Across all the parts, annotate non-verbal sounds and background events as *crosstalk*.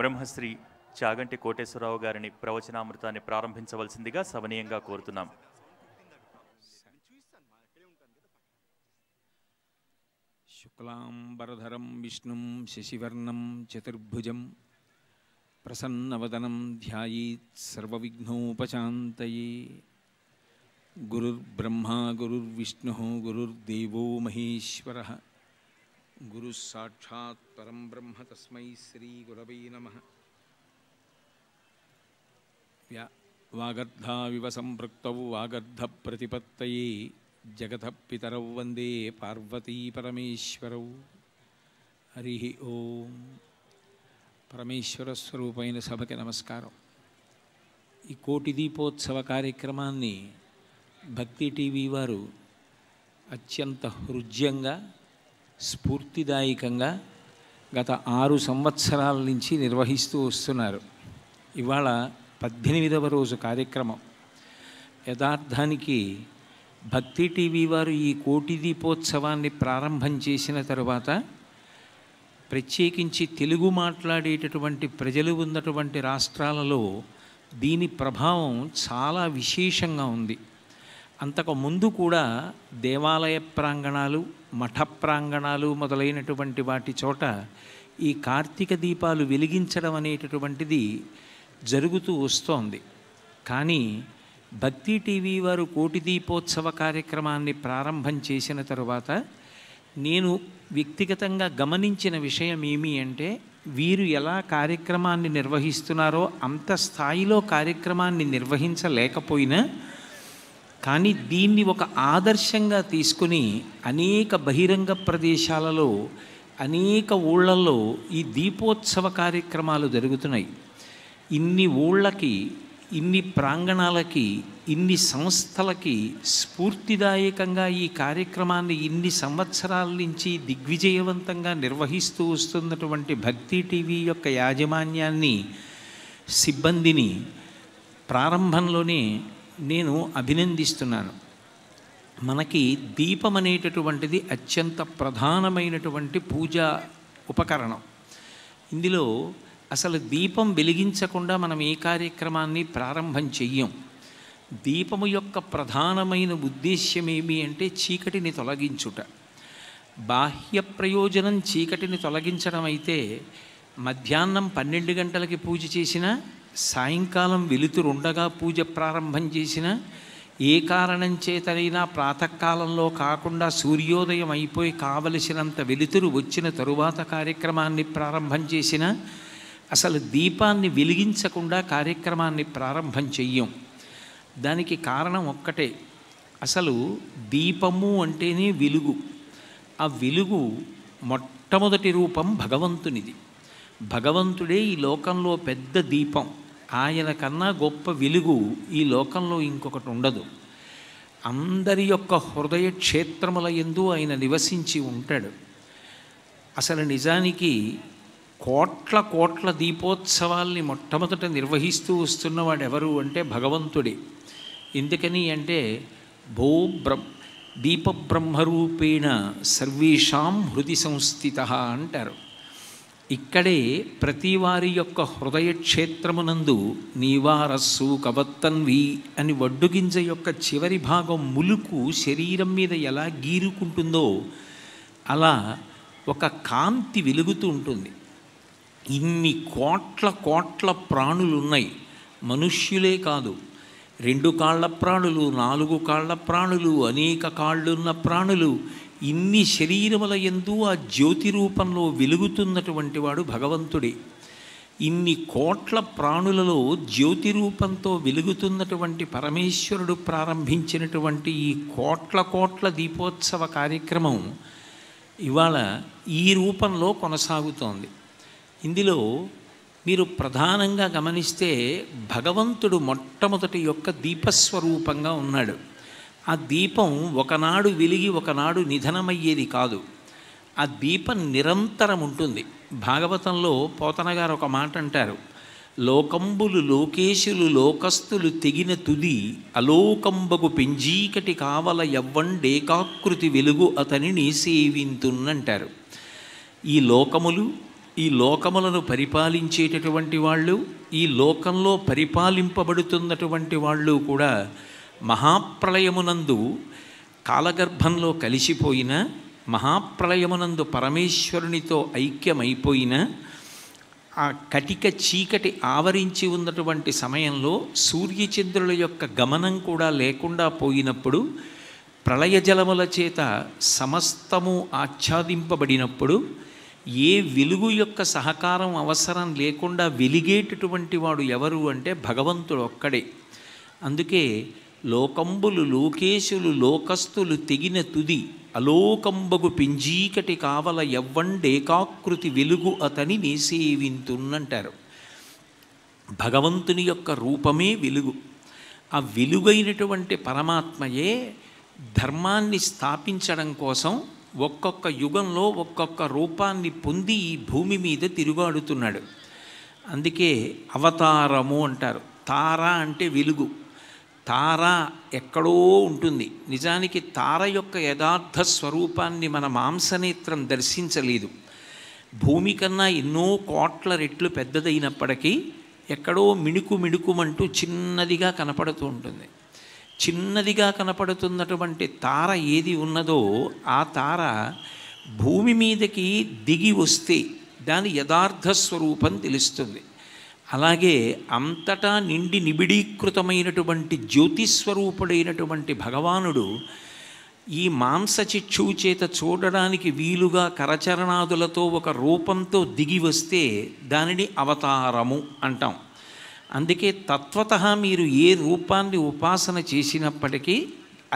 బ్రహ్మశ్రీ చాగంటి కోటేశ్వరరావు గారిని ప్రవచనామృతాన్ని ప్రారంభించవలసిందిగా సవనీయంగా కోరుతున్నాం శుక్లాంబరధరం విష్ణుం శశివర్ణం చతుర్భుజం ప్రసన్నవదనం ధ్యాయీత్ సర్వవిఘ్నోపశాంతయే గురుర్బ్రహ్మా గురుర్విష్ణు గురుర్దేవో మహేశ్వర గురుసాక్షాత్ పరం బ్రహ్మ తస్మై శ్రీ గురవై నమ వాగర్ధావివ సంపృక్త వాగర్ధప్రతిపత్తయే జగత పితరౌ వందే పార్వతీ పరమేశ్వరౌ హరి ఓం పరమేశ్వర స్వరూపైన సభకి నమస్కారం ఈ కోటి దీపోత్సవ కార్యక్రమాన్ని భక్తి టీవీ వారు అత్యంత హృద్యంగా స్ఫూర్తిదాయకంగా గత ఆరు సంవత్సరాల నుంచి నిర్వహిస్తూ వస్తున్నారు ఇవాళ పద్దెనిమిదవ రోజు కార్యక్రమం యథార్థానికి భక్తి టీవీ వారు ఈ కోటి దీపోత్సవాన్ని ప్రారంభం చేసిన తర్వాత ప్రత్యేకించి తెలుగు మాట్లాడేటటువంటి ప్రజలు ఉన్నటువంటి రాష్ట్రాలలో దీని ప్రభావం చాలా విశేషంగా ఉంది అంతకు ముందు కూడా దేవాలయ ప్రాంగణాలు మఠ ప్రాంగణాలు మొదలైనటువంటి వాటి చోట ఈ కార్తీక దీపాలు వెలిగించడం అనేటటువంటిది జరుగుతూ వస్తోంది కానీ భక్తి టీవీ వారు కోటి దీపోత్సవ కార్యక్రమాన్ని ప్రారంభం చేసిన తరువాత నేను వ్యక్తిగతంగా గమనించిన విషయం ఏమి అంటే వీరు ఎలా కార్యక్రమాన్ని నిర్వహిస్తున్నారో అంత స్థాయిలో కార్యక్రమాన్ని నిర్వహించలేకపోయినా కానీ దీన్ని ఒక ఆదర్శంగా తీసుకుని అనేక బహిరంగ ప్రదేశాలలో అనేక ఊళ్ళల్లో ఈ దీపోత్సవ కార్యక్రమాలు జరుగుతున్నాయి ఇన్ని ఊళ్ళకి ఇన్ని ప్రాంగణాలకి ఇన్ని సంస్థలకి స్ఫూర్తిదాయకంగా ఈ కార్యక్రమాన్ని ఇన్ని సంవత్సరాల నుంచి దిగ్విజయవంతంగా నిర్వహిస్తూ వస్తున్నటువంటి భక్తి టీవీ యొక్క యాజమాన్యాన్ని సిబ్బందిని ప్రారంభంలోనే నేను అభినందిస్తున్నాను మనకి దీపం అనేటటువంటిది అత్యంత ప్రధానమైనటువంటి పూజా ఉపకరణం ఇందులో అసలు దీపం వెలిగించకుండా మనం ఏ కార్యక్రమాన్ని ప్రారంభం చెయ్యం దీపము యొక్క ప్రధానమైన ఉద్దేశ్యం ఏమి అంటే చీకటిని తొలగించుట బాహ్య ప్రయోజనం చీకటిని తొలగించడం అయితే మధ్యాహ్నం పన్నెండు గంటలకి పూజ చేసినా సాయంకాలం వెలుతురుండగా పూజ ప్రారంభం చేసిన ఏ కారణం చేతనైనా ప్రాతకాలంలో కాకుండా సూర్యోదయం అయిపోయి కావలసినంత వెలుతురు వచ్చిన తరువాత కార్యక్రమాన్ని ప్రారంభం చేసిన అసలు దీపాన్ని వెలిగించకుండా కార్యక్రమాన్ని ప్రారంభం చెయ్యం దానికి కారణం ఒక్కటే అసలు దీపము అంటేనే వెలుగు ఆ వెలుగు మొట్టమొదటి రూపం భగవంతునిది భగవంతుడే ఈ లోకంలో పెద్ద దీపం ఆయన కన్నా గొప్ప వెలుగు ఈ లోకంలో ఇంకొకటి ఉండదు అందరి యొక్క హృదయ క్షేత్రముల ఎందు ఆయన నివసించి ఉంటాడు అసలు నిజానికి కోట్ల కోట్ల దీపోత్సవాల్ని మొట్టమొదట నిర్వహిస్తూ వస్తున్నవాడు ఎవరు అంటే భగవంతుడే ఎందుకని అంటే భో బ్ర దీపబ్రహ్మరూపేణ సర్వేషాం హృది సంస్థిత అంటారు ఇక్కడే ప్రతివారి యొక్క హృదయ క్షేత్రమునందు నీవారస్సు కవత్తన్వి అని వడ్డుగింజ యొక్క చివరి భాగం ములుకు శరీరం మీద ఎలా గీరుకుంటుందో అలా ఒక కాంతి వెలుగుతూ ఉంటుంది ఇన్ని కోట్ల కోట్ల ప్రాణులు ఉన్నాయి మనుష్యులే కాదు రెండు కాళ్ల ప్రాణులు నాలుగు కాళ్ల ప్రాణులు అనేక కాళ్ళున్న ప్రాణులు ఇన్ని శరీరముల ఎందు ఆ జ్యోతి రూపంలో వెలుగుతున్నటువంటి వాడు భగవంతుడే ఇన్ని కోట్ల ప్రాణులలో జ్యోతి రూపంతో వెలుగుతున్నటువంటి పరమేశ్వరుడు ప్రారంభించినటువంటి ఈ కోట్ల కోట్ల దీపోత్సవ కార్యక్రమం ఇవాళ ఈ రూపంలో కొనసాగుతోంది ఇందులో మీరు ప్రధానంగా గమనిస్తే భగవంతుడు మొట్టమొదటి యొక్క దీపస్వరూపంగా ఉన్నాడు ఆ దీపం ఒకనాడు వెలిగి ఒకనాడు నిధనమయ్యేది కాదు ఆ దీపం నిరంతరం ఉంటుంది భాగవతంలో పోతన గారు ఒక మాట అంటారు లోకంబులు లోకేశులు లోకస్తులు తెగిన తుది అలోకంబకు పెంజీకటి కావల డేకాకృతి వెలుగు అతనిని సేవింతున్నంటారు ఈ లోకములు ఈ లోకములను పరిపాలించేటటువంటి వాళ్ళు ఈ లోకంలో పరిపాలింపబడుతున్నటువంటి వాళ్ళు కూడా మహాప్రళయమునందు కాలగర్భంలో కలిసిపోయిన మహాప్రళయమునందు పరమేశ్వరునితో ఐక్యమైపోయిన ఆ కటిక చీకటి ఆవరించి ఉన్నటువంటి సమయంలో సూర్యచంద్రుల యొక్క గమనం కూడా లేకుండా పోయినప్పుడు ప్రళయ జలముల చేత సమస్తము ఆచ్ఛాదింపబడినప్పుడు ఏ వెలుగు యొక్క సహకారం అవసరం లేకుండా వెలిగేటటువంటి వాడు ఎవరు అంటే భగవంతుడు ఒక్కడే అందుకే లోకంబులు లోకేశులు లోకస్తులు తెగిన తుది అలోకంబగు పింజీకటి కావల ఎవ్వండేకాకృతి వెలుగు అతని నేసేవింతున్నంటారు భగవంతుని యొక్క రూపమే వెలుగు ఆ వెలుగైనటువంటి పరమాత్మయే ధర్మాన్ని స్థాపించడం కోసం ఒక్కొక్క యుగంలో ఒక్కొక్క రూపాన్ని పొంది ఈ భూమి మీద తిరుగాడుతున్నాడు అందుకే అవతారము అంటారు తార అంటే వెలుగు తార ఎక్కడో ఉంటుంది నిజానికి తార యొక్క యథార్థ స్వరూపాన్ని మన మాంసనేత్రం దర్శించలేదు భూమి కన్నా ఎన్నో కోట్ల రెట్లు పెద్దదైనప్పటికీ ఎక్కడో మిణుకు మిణుకుమంటూ చిన్నదిగా కనపడుతూ ఉంటుంది చిన్నదిగా కనపడుతున్నటువంటి తార ఏది ఉన్నదో ఆ తార భూమి మీదకి దిగి వస్తే దాని యథార్థ స్వరూపం తెలుస్తుంది అలాగే అంతటా నిండి నిబిడీకృతమైనటువంటి జ్యోతిస్వరూపుడైనటువంటి భగవానుడు ఈ మాంసచిక్షువు చేత చూడడానికి వీలుగా కరచరణాదులతో ఒక రూపంతో దిగి వస్తే దానిని అవతారము అంటాం అందుకే తత్వత మీరు ఏ రూపాన్ని ఉపాసన చేసినప్పటికీ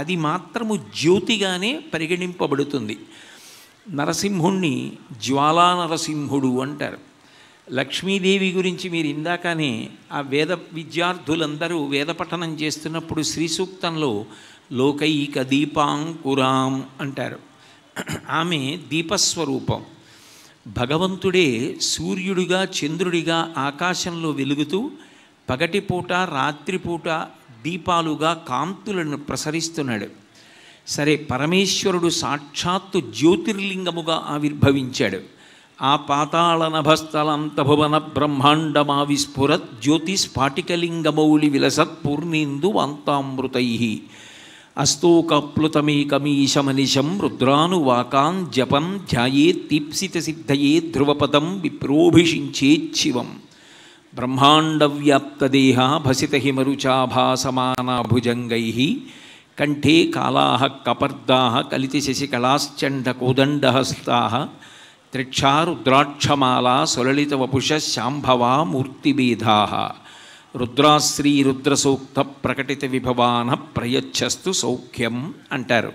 అది మాత్రము జ్యోతిగానే పరిగణింపబడుతుంది నరసింహుణ్ణి జ్వాలా నరసింహుడు అంటారు లక్ష్మీదేవి గురించి మీరు ఇందాకనే ఆ వేద విద్యార్థులందరూ వేద పఠనం చేస్తున్నప్పుడు శ్రీ సూక్తంలో లోకైక దీపాంకురాం అంటారు ఆమె దీపస్వరూపం భగవంతుడే సూర్యుడిగా చంద్రుడిగా ఆకాశంలో వెలుగుతూ పగటిపూట రాత్రిపూట దీపాలుగా కాంతులను ప్రసరిస్తున్నాడు సరే పరమేశ్వరుడు సాక్షాత్తు జ్యోతిర్లింగముగా ఆవిర్భవించాడు ఆ పాతాళ నభస్థలంత భువన బ్రహ్మాండమా విస్ఫురత్ జ్యోతిస్ఫాటికలింగమౌలి విలసత్ పూర్ణేందు అంతామృతై అస్తోకప్లుతమేకమీశమనిశం రుద్రానువాకాన్ జపం ధ్యాయే తీప్సిత సిద్ధయే ధ్రువపదం విప్రోభిషించేచ్చివం బ్రహ్మాండవ్యాప్తదేహ భసితహిమరుచాభాసమానాభుజంగై కంఠే కాళా కపర్దా కలితిశశికళాశ్చండకోదండహస్తా త్రిక్షారుద్రాక్షమాలా సులలిత వపుష శాంభవా మూర్తిబీధా రుద్రాశ్రీ రుద్రసూక్త ప్రకటిత విభవాన ప్రయచ్చస్తు సౌఖ్యం అంటారు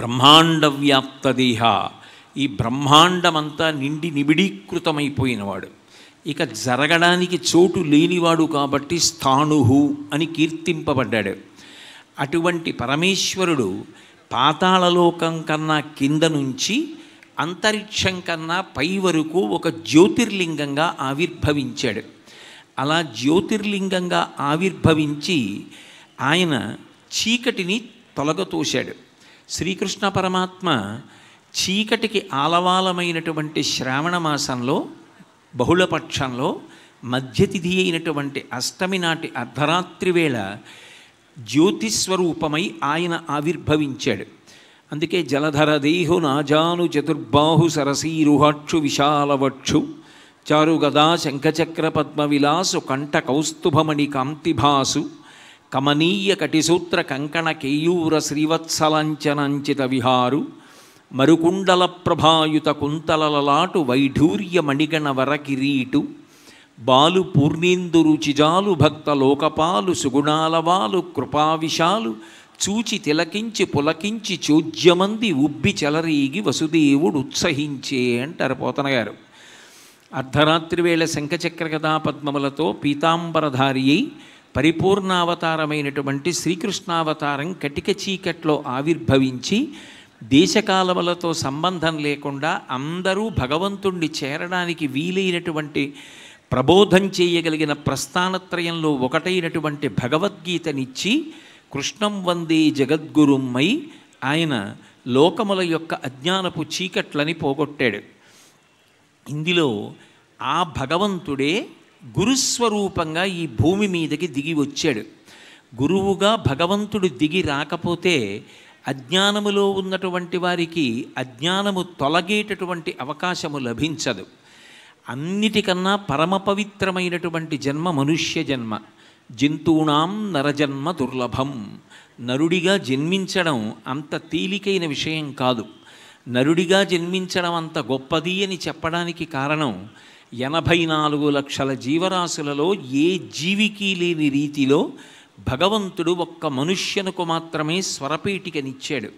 బ్రహ్మాండ వ్యాప్తదేహ ఈ బ్రహ్మాండమంతా నిండి నిబిడీకృతమైపోయినవాడు ఇక జరగడానికి చోటు లేనివాడు కాబట్టి స్థాణుహు అని కీర్తింపబడ్డాడు అటువంటి పరమేశ్వరుడు పాతాళలోకం కన్నా కింద నుంచి అంతరిక్షం కన్నా పై వరకు ఒక జ్యోతిర్లింగంగా ఆవిర్భవించాడు అలా జ్యోతిర్లింగంగా ఆవిర్భవించి ఆయన చీకటిని తొలగతోశాడు శ్రీకృష్ణ పరమాత్మ చీకటికి ఆలవాలమైనటువంటి శ్రావణ మాసంలో బహుళపక్షంలో మధ్యతిథి అయినటువంటి అష్టమి నాటి అర్ధరాత్రి వేళ జ్యోతిస్వరూపమై ఆయన ఆవిర్భవించాడు అందుకే జలధర దేహు నాజాను చతుర్బాహు సరసీరుహక్షు విశాలవక్షు చారుగదా శంఖచక్ర పద్మవిలాసు కంఠ కౌస్తుభమణి కాంతిభాసు కమనీయ కటిసూత్ర కంకణ కేయూర శ్రీవత్సలంచనంచిత విహారు మరుకుండల ప్రభాయుత కుంతలలలాటు వైఢూర్య మణిగణ వర కిరీటు బాలు పూర్ణేందురు భక్త లోకపాలు సుగుణాలవాలు కృపావిషాలు చూచి తిలకించి పులకించి చోద్యమంది ఉబ్బి చెలరీగి వసుదేవుడు ఉత్సహించే అంటారు పోతనగారు అర్ధరాత్రి వేళ శంఖచక్రగదా పద్మములతో పీతాంబరధారి అయి పరిపూర్ణావతారమైనటువంటి శ్రీకృష్ణావతారం కటిక చీకట్లో ఆవిర్భవించి దేశకాలములతో సంబంధం లేకుండా అందరూ భగవంతుణ్ణి చేరడానికి వీలైనటువంటి ప్రబోధం చేయగలిగిన ప్రస్థానత్రయంలో ఒకటైనటువంటి భగవద్గీతనిచ్చి కృష్ణం వందే జగద్గురుమ్మై ఆయన లోకముల యొక్క అజ్ఞానపు చీకట్లని పోగొట్టాడు ఇందులో ఆ భగవంతుడే గురుస్వరూపంగా ఈ భూమి మీదకి దిగి వచ్చాడు గురువుగా భగవంతుడు దిగి రాకపోతే అజ్ఞానములో ఉన్నటువంటి వారికి అజ్ఞానము తొలగేటటువంటి అవకాశము లభించదు అన్నిటికన్నా పరమ పవిత్రమైనటువంటి జన్మ మనుష్య జన్మ జంతువునాం నరజన్మ దుర్లభం నరుడిగా జన్మించడం అంత తేలికైన విషయం కాదు నరుడిగా జన్మించడం అంత గొప్పది అని చెప్పడానికి కారణం ఎనభై నాలుగు లక్షల జీవరాశులలో ఏ జీవికి లేని రీతిలో భగవంతుడు ఒక్క మనుష్యనుకు మాత్రమే స్వరపేటికనిచ్చాడు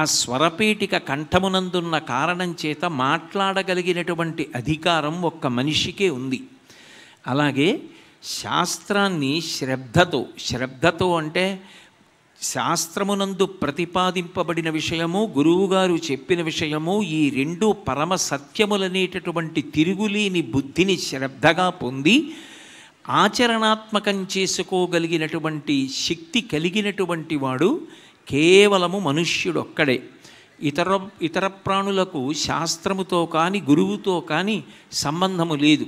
ఆ స్వరపేటిక కంఠమునందున్న కారణం చేత మాట్లాడగలిగినటువంటి అధికారం ఒక్క మనిషికే ఉంది అలాగే శాస్త్రాన్ని శ్రద్ధతో శ్రద్ధతో అంటే శాస్త్రమునందు ప్రతిపాదింపబడిన విషయము గురువుగారు చెప్పిన విషయము ఈ రెండు పరమ సత్యములనేటటువంటి తిరుగులేని బుద్ధిని శ్రద్ధగా పొంది ఆచరణాత్మకం చేసుకోగలిగినటువంటి శక్తి కలిగినటువంటి వాడు కేవలము మనుష్యుడొక్కడే ఇతర ఇతర ప్రాణులకు శాస్త్రముతో కానీ గురువుతో కానీ సంబంధము లేదు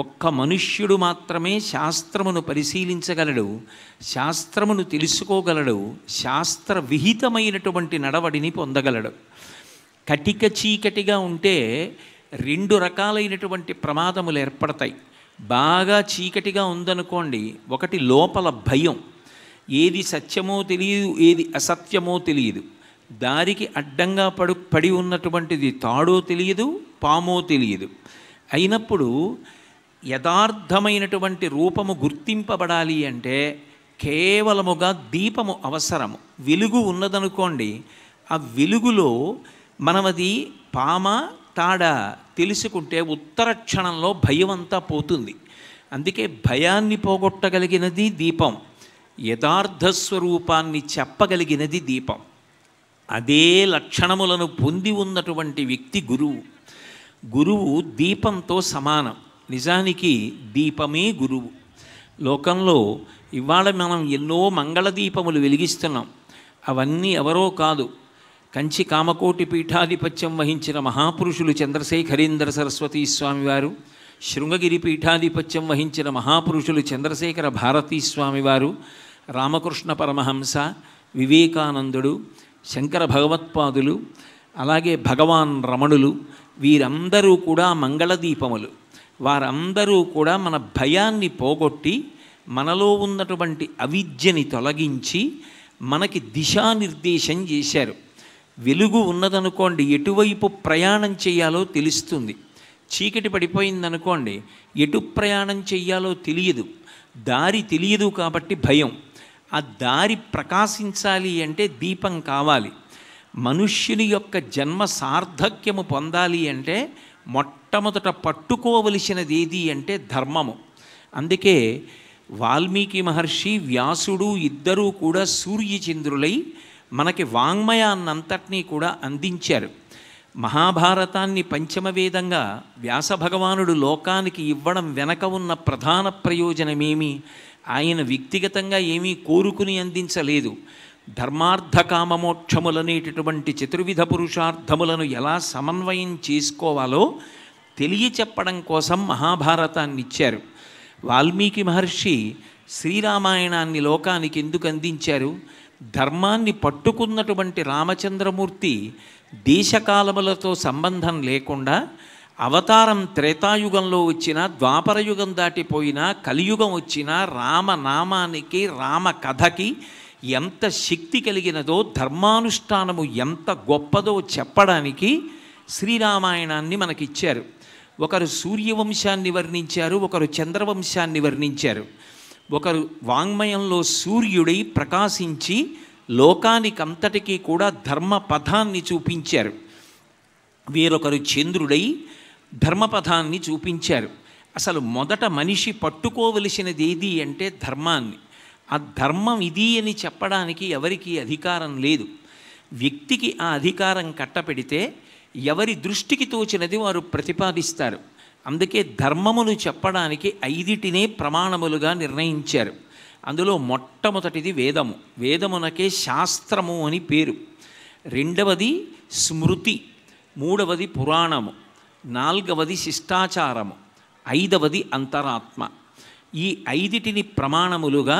ఒక్క మనుష్యుడు మాత్రమే శాస్త్రమును పరిశీలించగలడు శాస్త్రమును తెలుసుకోగలడు శాస్త్ర విహితమైనటువంటి నడవడిని పొందగలడు కటిక చీకటిగా ఉంటే రెండు రకాలైనటువంటి ప్రమాదములు ఏర్పడతాయి బాగా చీకటిగా ఉందనుకోండి ఒకటి లోపల భయం ఏది సత్యమో తెలియదు ఏది అసత్యమో తెలియదు దారికి అడ్డంగా పడు పడి ఉన్నటువంటిది తాడో తెలియదు పామో తెలియదు అయినప్పుడు యథార్థమైనటువంటి రూపము గుర్తింపబడాలి అంటే కేవలముగా దీపము అవసరము వెలుగు ఉన్నదనుకోండి ఆ వెలుగులో మనమది పామ తాడ తెలుసుకుంటే ఉత్తర క్షణంలో భయం అంతా పోతుంది అందుకే భయాన్ని పోగొట్టగలిగినది దీపం యథార్థ స్వరూపాన్ని చెప్పగలిగినది దీపం అదే లక్షణములను పొంది ఉన్నటువంటి వ్యక్తి గురువు గురువు దీపంతో సమానం నిజానికి దీపమే గురువు లోకంలో ఇవాళ మనం ఎన్నో మంగళ దీపములు వెలిగిస్తున్నాం అవన్నీ ఎవరో కాదు కంచి కామకోటి పీఠాధిపత్యం వహించిన మహాపురుషులు చంద్రశేఖరేంద్ర సరస్వతీ స్వామివారు శృంగగిరి పీఠాధిపత్యం వహించిన మహాపురుషులు చంద్రశేఖర భారతీ స్వామివారు రామకృష్ణ పరమహంస వివేకానందుడు శంకర భగవత్పాదులు అలాగే భగవాన్ రమణులు వీరందరూ కూడా మంగళదీపములు వారందరూ కూడా మన భయాన్ని పోగొట్టి మనలో ఉన్నటువంటి అవిద్యని తొలగించి మనకి దిశానిర్దేశం చేశారు వెలుగు ఉన్నదనుకోండి ఎటువైపు ప్రయాణం చేయాలో తెలుస్తుంది చీకటి పడిపోయిందనుకోండి ఎటు ప్రయాణం చెయ్యాలో తెలియదు దారి తెలియదు కాబట్టి భయం ఆ దారి ప్రకాశించాలి అంటే దీపం కావాలి మనుష్యుని యొక్క జన్మ సార్థక్యము పొందాలి అంటే మొట్టమొదట పట్టుకోవలసినది ఏది అంటే ధర్మము అందుకే వాల్మీకి మహర్షి వ్యాసుడు ఇద్దరూ కూడా సూర్యచంద్రులై మనకి వాంగ్మయాన్నంతటినీ కూడా అందించారు మహాభారతాన్ని పంచమవేదంగా వ్యాస భగవానుడు లోకానికి ఇవ్వడం వెనక ఉన్న ప్రధాన ప్రయోజనమేమి ఆయన వ్యక్తిగతంగా ఏమీ కోరుకుని అందించలేదు ధర్మార్థకామమోక్షములనేటటువంటి చతుర్విధ పురుషార్థములను ఎలా సమన్వయం చేసుకోవాలో తెలియ చెప్పడం కోసం మహాభారతాన్ని ఇచ్చారు వాల్మీకి మహర్షి శ్రీరామాయణాన్ని లోకానికి ఎందుకు అందించారు ధర్మాన్ని పట్టుకున్నటువంటి రామచంద్రమూర్తి దేశకాలములతో సంబంధం లేకుండా అవతారం త్రేతాయుగంలో వచ్చిన ద్వాపరయుగం దాటిపోయినా కలియుగం వచ్చినా రామనామానికి రామ కథకి ఎంత శక్తి కలిగినదో ధర్మానుష్ఠానము ఎంత గొప్పదో చెప్పడానికి శ్రీరామాయణాన్ని మనకిచ్చారు ఒకరు సూర్యవంశాన్ని వర్ణించారు ఒకరు చంద్రవంశాన్ని వర్ణించారు ఒకరు వాంగ్మయంలో సూర్యుడై ప్రకాశించి లోకానికంతటికీ కూడా ధర్మ పథాన్ని చూపించారు వేరొకరు చంద్రుడై ధర్మపథాన్ని చూపించారు అసలు మొదట మనిషి పట్టుకోవలసినది ఏది అంటే ధర్మాన్ని ఆ ధర్మం ఇది అని చెప్పడానికి ఎవరికి అధికారం లేదు వ్యక్తికి ఆ అధికారం కట్టపెడితే ఎవరి దృష్టికి తోచినది వారు ప్రతిపాదిస్తారు అందుకే ధర్మమును చెప్పడానికి ఐదిటినే ప్రమాణములుగా నిర్ణయించారు అందులో మొట్టమొదటిది వేదము వేదమునకే శాస్త్రము అని పేరు రెండవది స్మృతి మూడవది పురాణము నాలుగవది శిష్టాచారము ఐదవది అంతరాత్మ ఈ ఐదిటిని ప్రమాణములుగా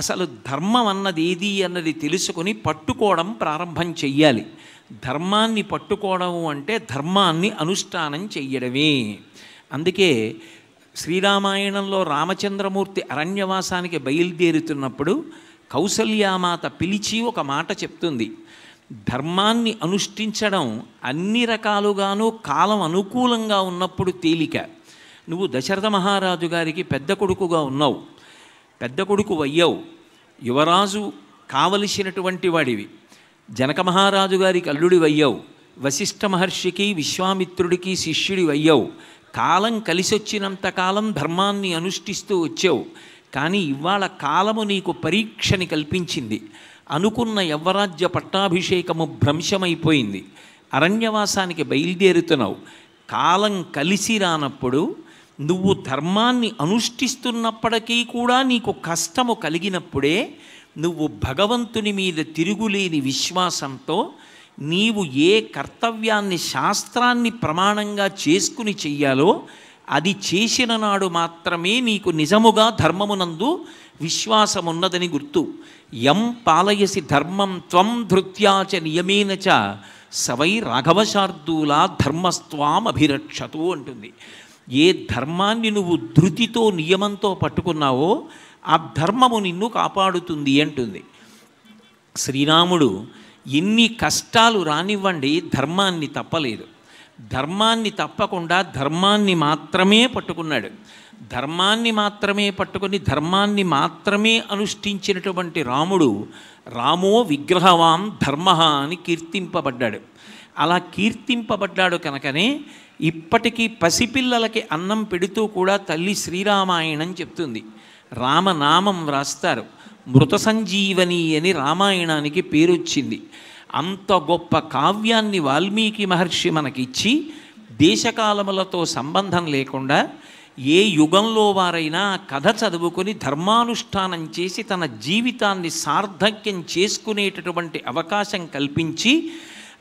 అసలు ధర్మం అన్నది ఏది అన్నది తెలుసుకొని పట్టుకోవడం ప్రారంభం చెయ్యాలి ధర్మాన్ని పట్టుకోవడం అంటే ధర్మాన్ని అనుష్ఠానం చెయ్యడమే అందుకే శ్రీరామాయణంలో రామచంద్రమూర్తి అరణ్యవాసానికి బయలుదేరుతున్నప్పుడు కౌసల్యామాత పిలిచి ఒక మాట చెప్తుంది ధర్మాన్ని అనుష్ఠించడం అన్ని రకాలుగాను కాలం అనుకూలంగా ఉన్నప్పుడు తేలిక నువ్వు దశరథ మహారాజు గారికి పెద్ద కొడుకుగా ఉన్నావు పెద్ద కొడుకు వయ్యవు యువరాజు కావలసినటువంటి వాడివి జనక మహారాజు గారికి అల్లుడి వయ్యవు వశిష్ఠ మహర్షికి విశ్వామిత్రుడికి శిష్యుడి వయ్యవు కాలం కలిసొచ్చినంతకాలం ధర్మాన్ని అనుష్ఠిస్తూ వచ్చావు కానీ ఇవాళ కాలము నీకు పరీక్షని కల్పించింది అనుకున్న యవ్వరాజ్య పట్టాభిషేకము భ్రంశమైపోయింది అరణ్యవాసానికి బయలుదేరుతున్నావు కాలం కలిసి రానప్పుడు నువ్వు ధర్మాన్ని అనుష్ఠిస్తున్నప్పటికీ కూడా నీకు కష్టము కలిగినప్పుడే నువ్వు భగవంతుని మీద తిరుగులేని విశ్వాసంతో నీవు ఏ కర్తవ్యాన్ని శాస్త్రాన్ని ప్రమాణంగా చేసుకుని చెయ్యాలో అది చేసిన నాడు మాత్రమే నీకు నిజముగా ధర్మమునందు విశ్వాసమున్నదని గుర్తు ఎం పాలయసి ధర్మం త్వం ధృత్యాచ నియమేన చ సవై రాఘవశార్దూలా అభిరక్షతు అంటుంది ఏ ధర్మాన్ని నువ్వు ధృతితో నియమంతో పట్టుకున్నావో ఆ ధర్మము నిన్ను కాపాడుతుంది అంటుంది శ్రీరాముడు ఎన్ని కష్టాలు రానివ్వండి ధర్మాన్ని తప్పలేదు ధర్మాన్ని తప్పకుండా ధర్మాన్ని మాత్రమే పట్టుకున్నాడు ధర్మాన్ని మాత్రమే పట్టుకొని ధర్మాన్ని మాత్రమే అనుష్ఠించినటువంటి రాముడు రామో విగ్రహవాం ధర్మ అని కీర్తింపబడ్డాడు అలా కీర్తింపబడ్డాడు కనుకనే ఇప్పటికీ పసిపిల్లలకి అన్నం పెడుతూ కూడా తల్లి శ్రీరామాయణం చెప్తుంది రామనామం వ్రాస్తారు మృత సంజీవని అని రామాయణానికి పేరు వచ్చింది అంత గొప్ప కావ్యాన్ని వాల్మీకి మహర్షి మనకిచ్చి దేశకాలములతో సంబంధం లేకుండా ఏ యుగంలో వారైనా కథ చదువుకొని ధర్మానుష్ఠానం చేసి తన జీవితాన్ని సార్థక్యం చేసుకునేటటువంటి అవకాశం కల్పించి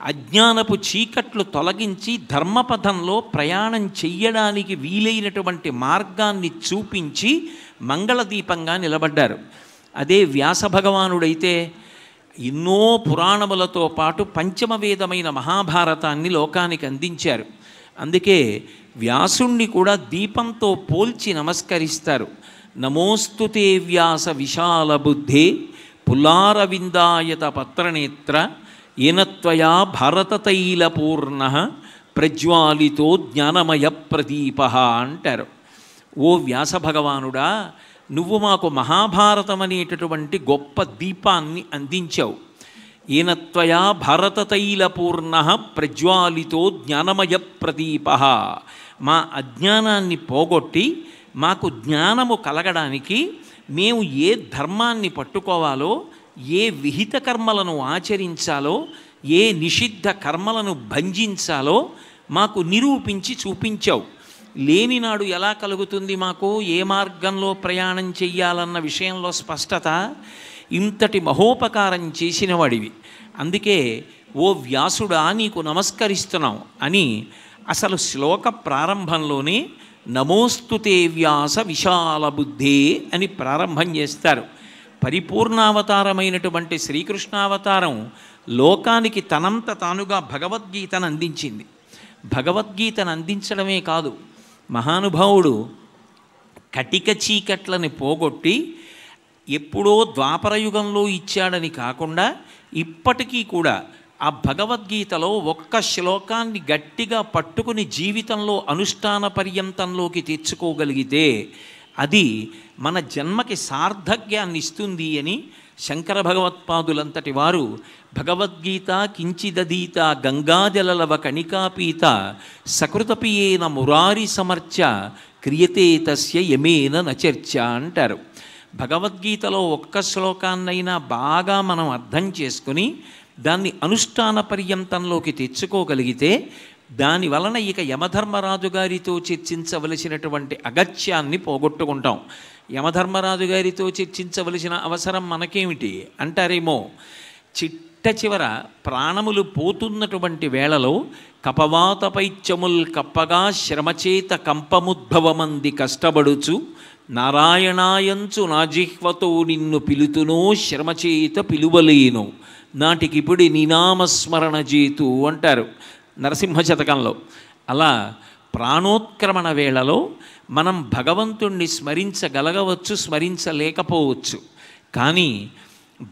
అజ్ఞానపు చీకట్లు తొలగించి ధర్మపథంలో ప్రయాణం చెయ్యడానికి వీలైనటువంటి మార్గాన్ని చూపించి మంగళదీపంగా నిలబడ్డారు అదే వ్యాస భగవానుడైతే ఎన్నో పురాణములతో పాటు పంచమవేదమైన మహాభారతాన్ని లోకానికి అందించారు అందుకే వ్యాసుణ్ణి కూడా దీపంతో పోల్చి నమస్కరిస్తారు నమోస్తుతే వ్యాస విశాల బుద్ధి పులారవిందాయత పత్రనేత్ర ఈనత్వయా భారతతైలపూర్ణ ప్రజ్వాలితో జ్ఞానమయ ప్రదీప అంటారు ఓ వ్యాస భగవానుడా నువ్వు మాకు మహాభారతం అనేటటువంటి గొప్ప దీపాన్ని అందించావు ఈనత్వయా భారతతైలపూర్ణ ప్రజ్వాలితో జ్ఞానమయ ప్రదీప మా అజ్ఞానాన్ని పోగొట్టి మాకు జ్ఞానము కలగడానికి మేము ఏ ధర్మాన్ని పట్టుకోవాలో ఏ విహిత కర్మలను ఆచరించాలో ఏ నిషిద్ధ కర్మలను భంజించాలో మాకు నిరూపించి చూపించావు లేనినాడు ఎలా కలుగుతుంది మాకు ఏ మార్గంలో ప్రయాణం చెయ్యాలన్న విషయంలో స్పష్టత ఇంతటి మహోపకారం చేసిన వాడివి అందుకే ఓ వ్యాసుడా నీకు నమస్కరిస్తున్నాం అని అసలు శ్లోక ప్రారంభంలోనే నమోస్తుతే వ్యాస విశాల బుద్ధే అని ప్రారంభం చేస్తారు పరిపూర్ణావతారమైనటువంటి శ్రీకృష్ణావతారం లోకానికి తనంత తానుగా భగవద్గీతను అందించింది భగవద్గీతను అందించడమే కాదు మహానుభావుడు కటిక చీకట్లని పోగొట్టి ఎప్పుడో ద్వాపరయుగంలో ఇచ్చాడని కాకుండా ఇప్పటికీ కూడా ఆ భగవద్గీతలో ఒక్క శ్లోకాన్ని గట్టిగా పట్టుకుని జీవితంలో అనుష్ఠాన పర్యంతంలోకి తెచ్చుకోగలిగితే అది మన జన్మకి సార్థక్యాన్ని ఇస్తుంది అని శంకర భగవత్పాదులంతటి వారు భగవద్గీత కించిదీత గంగాజలలవ కణికాపీత సకృతపియేన మురారి సమర్చ క్రియతే తస్య యమేన నచర్చ అంటారు భగవద్గీతలో ఒక్క శ్లోకాన్నైనా బాగా మనం అర్థం చేసుకుని దాన్ని అనుష్ఠాన పర్యంతంలోకి తెచ్చుకోగలిగితే దాని వలన ఇక యమధర్మరాజు గారితో చర్చించవలసినటువంటి అగత్యాన్ని పోగొట్టుకుంటాం యమధర్మరాజు గారితో చర్చించవలసిన అవసరం మనకేమిటి అంటారేమో చిట్ట చివర ప్రాణములు పోతున్నటువంటి వేళలో కపవాత పైత్యముల్ కప్పగా శ్రమచేత కంపముద్భవమంది కష్టపడుచు నారాయణాయంచు నాజిహ్వతో నిన్ను పిలుతునో శ్రమచేత పిలువలేను నాటికిప్పుడు నినామస్మరణ జీతు అంటారు నరసింహ శతకంలో అలా ప్రాణోత్క్రమణ వేళలో మనం భగవంతుణ్ణి స్మరించగలగవచ్చు స్మరించలేకపోవచ్చు కానీ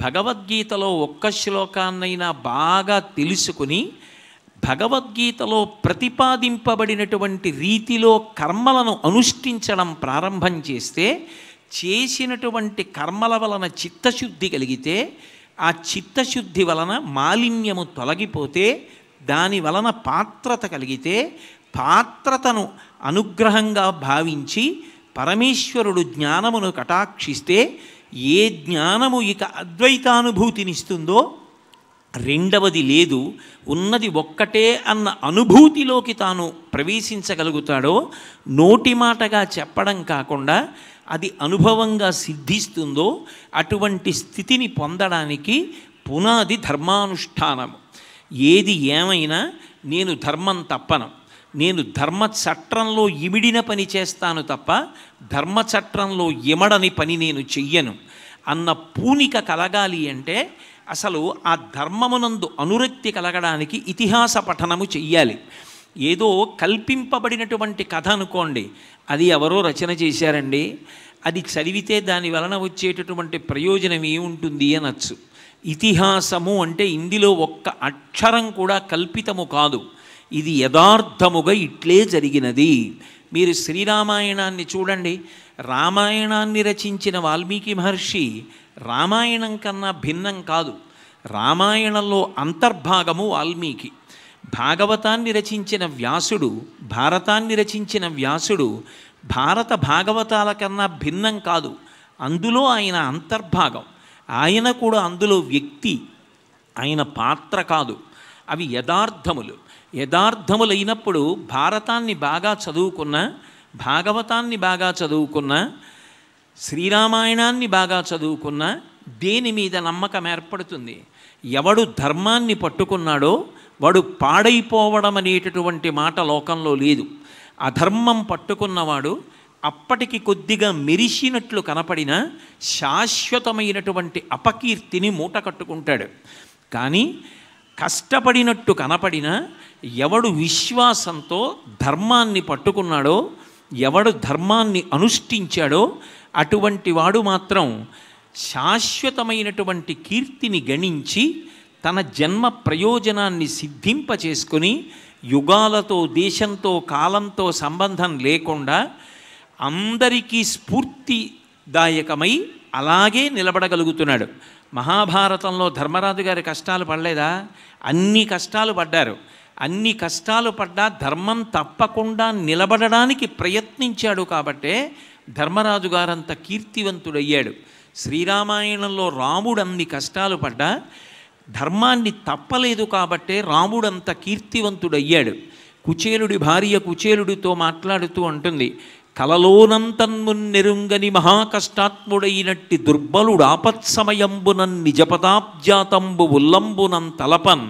భగవద్గీతలో ఒక్క శ్లోకాన్నైనా బాగా తెలుసుకుని భగవద్గీతలో ప్రతిపాదింపబడినటువంటి రీతిలో కర్మలను అనుష్ఠించడం ప్రారంభం చేస్తే చేసినటువంటి కర్మల వలన చిత్తశుద్ధి కలిగితే ఆ చిత్తశుద్ధి వలన మాలిన్యము తొలగిపోతే దాని వలన పాత్రత కలిగితే పాత్రతను అనుగ్రహంగా భావించి పరమేశ్వరుడు జ్ఞానమును కటాక్షిస్తే ఏ జ్ఞానము ఇక అద్వైతానుభూతినిస్తుందో రెండవది లేదు ఉన్నది ఒక్కటే అన్న అనుభూతిలోకి తాను ప్రవేశించగలుగుతాడో నోటి మాటగా చెప్పడం కాకుండా అది అనుభవంగా సిద్ధిస్తుందో అటువంటి స్థితిని పొందడానికి పునాది ధర్మానుష్ఠానము ఏది ఏమైనా నేను ధర్మం తప్పను నేను ధర్మ చట్టంలో ఇమిడిన పని చేస్తాను తప్ప ధర్మ చట్టంలో ఇమడని పని నేను చెయ్యను అన్న పూనిక కలగాలి అంటే అసలు ఆ ధర్మమునందు అనురక్తి కలగడానికి ఇతిహాస పఠనము చెయ్యాలి ఏదో కల్పింపబడినటువంటి కథ అనుకోండి అది ఎవరో రచన చేశారండి అది చదివితే దాని వలన వచ్చేటటువంటి ప్రయోజనం ఏముంటుంది అనొచ్చు ఇతిహాసము అంటే ఇందులో ఒక్క అక్షరం కూడా కల్పితము కాదు ఇది యథార్థముగా ఇట్లే జరిగినది మీరు శ్రీరామాయణాన్ని చూడండి రామాయణాన్ని రచించిన వాల్మీకి మహర్షి రామాయణం కన్నా భిన్నం కాదు రామాయణంలో అంతర్భాగము వాల్మీకి భాగవతాన్ని రచించిన వ్యాసుడు భారతాన్ని రచించిన వ్యాసుడు భారత భాగవతాల కన్నా భిన్నం కాదు అందులో ఆయన అంతర్భాగం ఆయన కూడా అందులో వ్యక్తి ఆయన పాత్ర కాదు అవి యథార్థములు యథార్థములైనప్పుడు భారతాన్ని బాగా చదువుకున్న భాగవతాన్ని బాగా చదువుకున్న శ్రీరామాయణాన్ని బాగా చదువుకున్న దేని మీద నమ్మకం ఏర్పడుతుంది ఎవడు ధర్మాన్ని పట్టుకున్నాడో వాడు పాడైపోవడం అనేటటువంటి మాట లోకంలో లేదు అధర్మం పట్టుకున్నవాడు అప్పటికి కొద్దిగా మెరిసినట్లు కనపడిన శాశ్వతమైనటువంటి అపకీర్తిని మూట కట్టుకుంటాడు కానీ కష్టపడినట్టు కనపడిన ఎవడు విశ్వాసంతో ధర్మాన్ని పట్టుకున్నాడో ఎవడు ధర్మాన్ని అనుష్ఠించాడో అటువంటి వాడు మాత్రం శాశ్వతమైనటువంటి కీర్తిని గణించి తన జన్మ ప్రయోజనాన్ని సిద్ధింపచేసుకుని యుగాలతో దేశంతో కాలంతో సంబంధం లేకుండా అందరికీ స్ఫూర్తిదాయకమై అలాగే నిలబడగలుగుతున్నాడు మహాభారతంలో ధర్మరాజు గారి కష్టాలు పడలేదా అన్ని కష్టాలు పడ్డారు అన్ని కష్టాలు పడ్డా ధర్మం తప్పకుండా నిలబడడానికి ప్రయత్నించాడు కాబట్టే ధర్మరాజు గారంత కీర్తివంతుడయ్యాడు శ్రీరామాయణంలో రాముడు అన్ని కష్టాలు పడ్డా ధర్మాన్ని తప్పలేదు కాబట్టే రాముడంత కీర్తివంతుడయ్యాడు కుచేలుడి భార్య కుచేలుడితో మాట్లాడుతూ ఉంటుంది నెరుంగని మహాకష్టాత్ముడైనట్టి దుర్బలుడాపత్సమయంబునన్ నిజపదాబ్జాతంబు ఉల్లంబునన్ తలపన్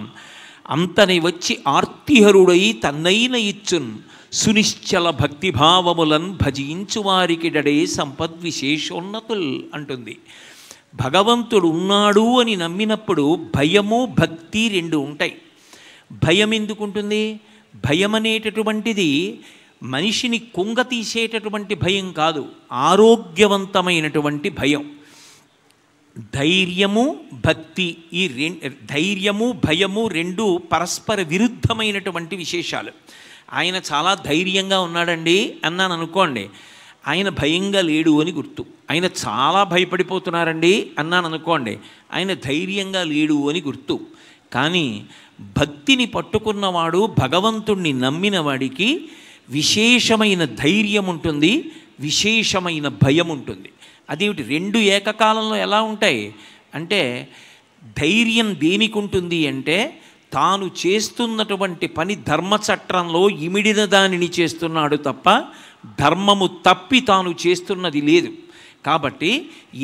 అంతని వచ్చి ఆర్తిహరుడై తన్నైన ఇచ్చున్ సునిశ్చల భక్తిభావములన్ భజించువారికిడడే సంపద్విశేషోన్నతుల్ అంటుంది భగవంతుడు ఉన్నాడు అని నమ్మినప్పుడు భయము భక్తి రెండు ఉంటాయి భయం ఎందుకుంటుంది భయం అనేటటువంటిది మనిషిని కుంగతీసేటటువంటి భయం కాదు ఆరోగ్యవంతమైనటువంటి భయం ధైర్యము భక్తి ఈ రె ధైర్యము భయము రెండు పరస్పర విరుద్ధమైనటువంటి విశేషాలు ఆయన చాలా ధైర్యంగా ఉన్నాడండి అన్నాను అనుకోండి ఆయన భయంగా లేడు అని గుర్తు ఆయన చాలా భయపడిపోతున్నారండి అన్నాను అనుకోండి ఆయన ధైర్యంగా లేడు అని గుర్తు కానీ భక్తిని పట్టుకున్నవాడు భగవంతుణ్ణి నమ్మిన వాడికి విశేషమైన ధైర్యం ఉంటుంది విశేషమైన భయం ఉంటుంది అదేమిటి రెండు ఏకకాలంలో ఎలా ఉంటాయి అంటే ధైర్యం దేనికి ఉంటుంది అంటే తాను చేస్తున్నటువంటి పని ధర్మచట్రంలో ఇమిడిన దానిని చేస్తున్నాడు తప్ప ధర్మము తప్పి తాను చేస్తున్నది లేదు కాబట్టి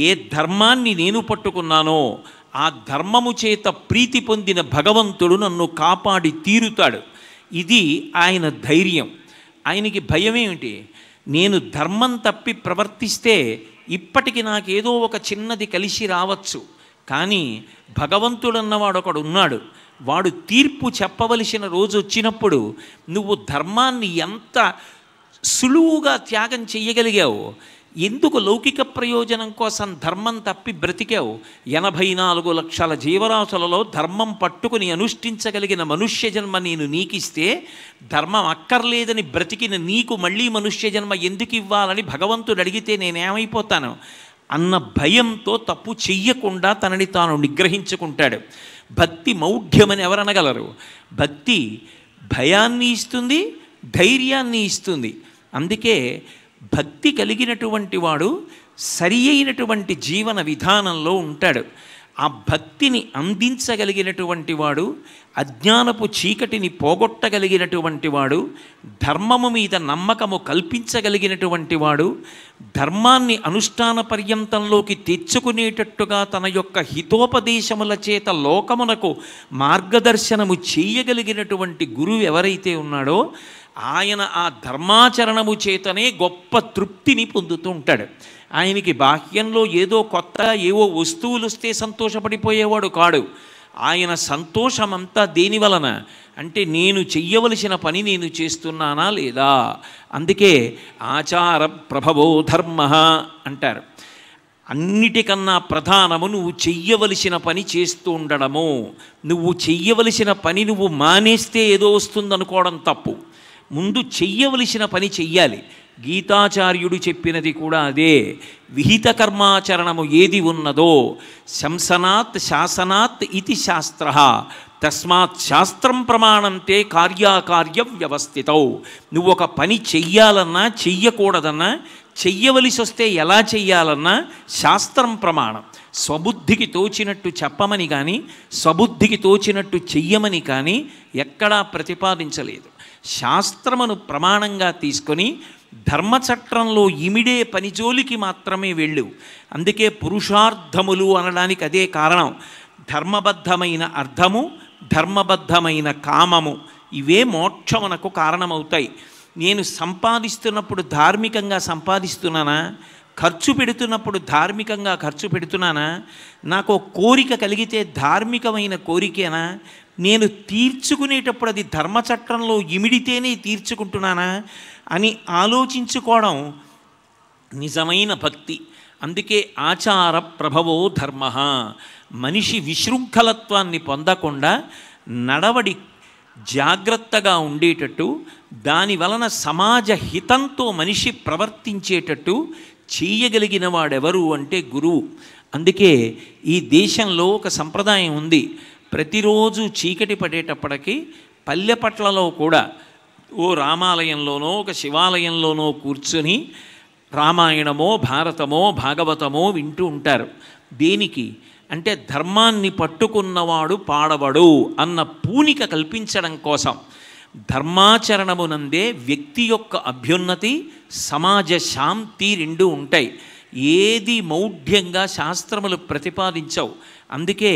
ఏ ధర్మాన్ని నేను పట్టుకున్నానో ఆ ధర్మము చేత ప్రీతి పొందిన భగవంతుడు నన్ను కాపాడి తీరుతాడు ఇది ఆయన ధైర్యం ఆయనకి భయం ఏమిటి నేను ధర్మం తప్పి ప్రవర్తిస్తే ఇప్పటికి నాకేదో ఒక చిన్నది కలిసి రావచ్చు కానీ భగవంతుడు అన్నవాడు ఒకడు ఉన్నాడు వాడు తీర్పు చెప్పవలసిన రోజు వచ్చినప్పుడు నువ్వు ధర్మాన్ని ఎంత సులువుగా త్యాగం చెయ్యగలిగావో ఎందుకు లౌకిక ప్రయోజనం కోసం ధర్మం తప్పి బ్రతికావు ఎనభై నాలుగు లక్షల జీవరాశులలో ధర్మం పట్టుకుని అనుష్ఠించగలిగిన మనుష్య జన్మ నేను నీకిస్తే ధర్మం అక్కర్లేదని బ్రతికిన నీకు మళ్ళీ మనుష్య జన్మ ఎందుకు ఇవ్వాలని భగవంతుడు అడిగితే నేనేమైపోతాను అన్న భయంతో తప్పు చెయ్యకుండా తనని తాను నిగ్రహించుకుంటాడు భక్తి మౌఢ్యమని ఎవరనగలరు భక్తి భయాన్ని ఇస్తుంది ధైర్యాన్ని ఇస్తుంది అందుకే భక్తి కలిగినటువంటి వాడు సరి అయినటువంటి జీవన విధానంలో ఉంటాడు ఆ భక్తిని అందించగలిగినటువంటి వాడు అజ్ఞానపు చీకటిని పోగొట్టగలిగినటువంటి వాడు ధర్మము మీద నమ్మకము కల్పించగలిగినటువంటి వాడు ధర్మాన్ని అనుష్ఠాన పర్యంతంలోకి తెచ్చుకునేటట్టుగా తన యొక్క హితోపదేశముల చేత లోకమునకు మార్గదర్శనము చేయగలిగినటువంటి గురువు ఎవరైతే ఉన్నాడో ఆయన ఆ ధర్మాచరణము చేతనే గొప్ప తృప్తిని పొందుతూ ఉంటాడు ఆయనకి బాహ్యంలో ఏదో కొత్త ఏవో వస్తువులు వస్తే సంతోషపడిపోయేవాడు కాడు ఆయన సంతోషమంతా దేని వలన అంటే నేను చెయ్యవలసిన పని నేను చేస్తున్నానా లేదా అందుకే ఆచార ప్రభవో ధర్మ అంటారు అన్నిటికన్నా ప్రధానము నువ్వు చెయ్యవలసిన పని చేస్తూ ఉండడము నువ్వు చెయ్యవలసిన పని నువ్వు మానేస్తే ఏదో వస్తుందనుకోవడం తప్పు ముందు చెయ్యవలసిన పని చెయ్యాలి గీతాచార్యుడు చెప్పినది కూడా అదే విహిత కర్మాచరణము ఏది ఉన్నదో శంసనాత్ శాసనాత్ ఇది శాస్త్ర తస్మాత్ శాస్త్రం ప్రమాణంతే కార్యాకార్య వ్యవస్థిత నువ్వు ఒక పని చెయ్యాలన్నా చెయ్యకూడదన్నా చెయ్యవలసి వస్తే ఎలా చెయ్యాలన్నా శాస్త్రం ప్రమాణం స్వబుద్ధికి తోచినట్టు చెప్పమని కానీ స్వబుద్ధికి తోచినట్టు చెయ్యమని కానీ ఎక్కడా ప్రతిపాదించలేదు శాస్త్రమును ప్రమాణంగా తీసుకొని ధర్మచట్రంలో ఇమిడే పనిజోలికి మాత్రమే వెళ్ళు అందుకే పురుషార్థములు అనడానికి అదే కారణం ధర్మబద్ధమైన అర్థము ధర్మబద్ధమైన కామము ఇవే మోక్షమునకు కారణమవుతాయి నేను సంపాదిస్తున్నప్పుడు ధార్మికంగా సంపాదిస్తున్నానా ఖర్చు పెడుతున్నప్పుడు ధార్మికంగా ఖర్చు పెడుతున్నానా నాకు కోరిక కలిగితే ధార్మికమైన కోరికేనా నేను తీర్చుకునేటప్పుడు అది ధర్మచక్రంలో ఇమిడితేనే తీర్చుకుంటున్నానా అని ఆలోచించుకోవడం నిజమైన భక్తి అందుకే ఆచార ప్రభవో ధర్మ మనిషి విశృంఖలత్వాన్ని పొందకుండా నడవడి జాగ్రత్తగా ఉండేటట్టు దాని వలన సమాజ హితంతో మనిషి ప్రవర్తించేటట్టు చేయగలిగిన వాడెవరు అంటే గురువు అందుకే ఈ దేశంలో ఒక సంప్రదాయం ఉంది ప్రతిరోజు చీకటి పడేటప్పటికీ పల్లెపట్లలో కూడా ఓ రామాలయంలోనో ఒక శివాలయంలోనో కూర్చుని రామాయణమో భారతమో భాగవతమో వింటూ ఉంటారు దేనికి అంటే ధర్మాన్ని పట్టుకున్నవాడు పాడబడు అన్న పూనిక కల్పించడం కోసం ధర్మాచరణమునందే వ్యక్తి యొక్క అభ్యున్నతి సమాజ శాంతి రెండు ఉంటాయి ఏది మౌఢ్యంగా శాస్త్రములు ప్రతిపాదించవు అందుకే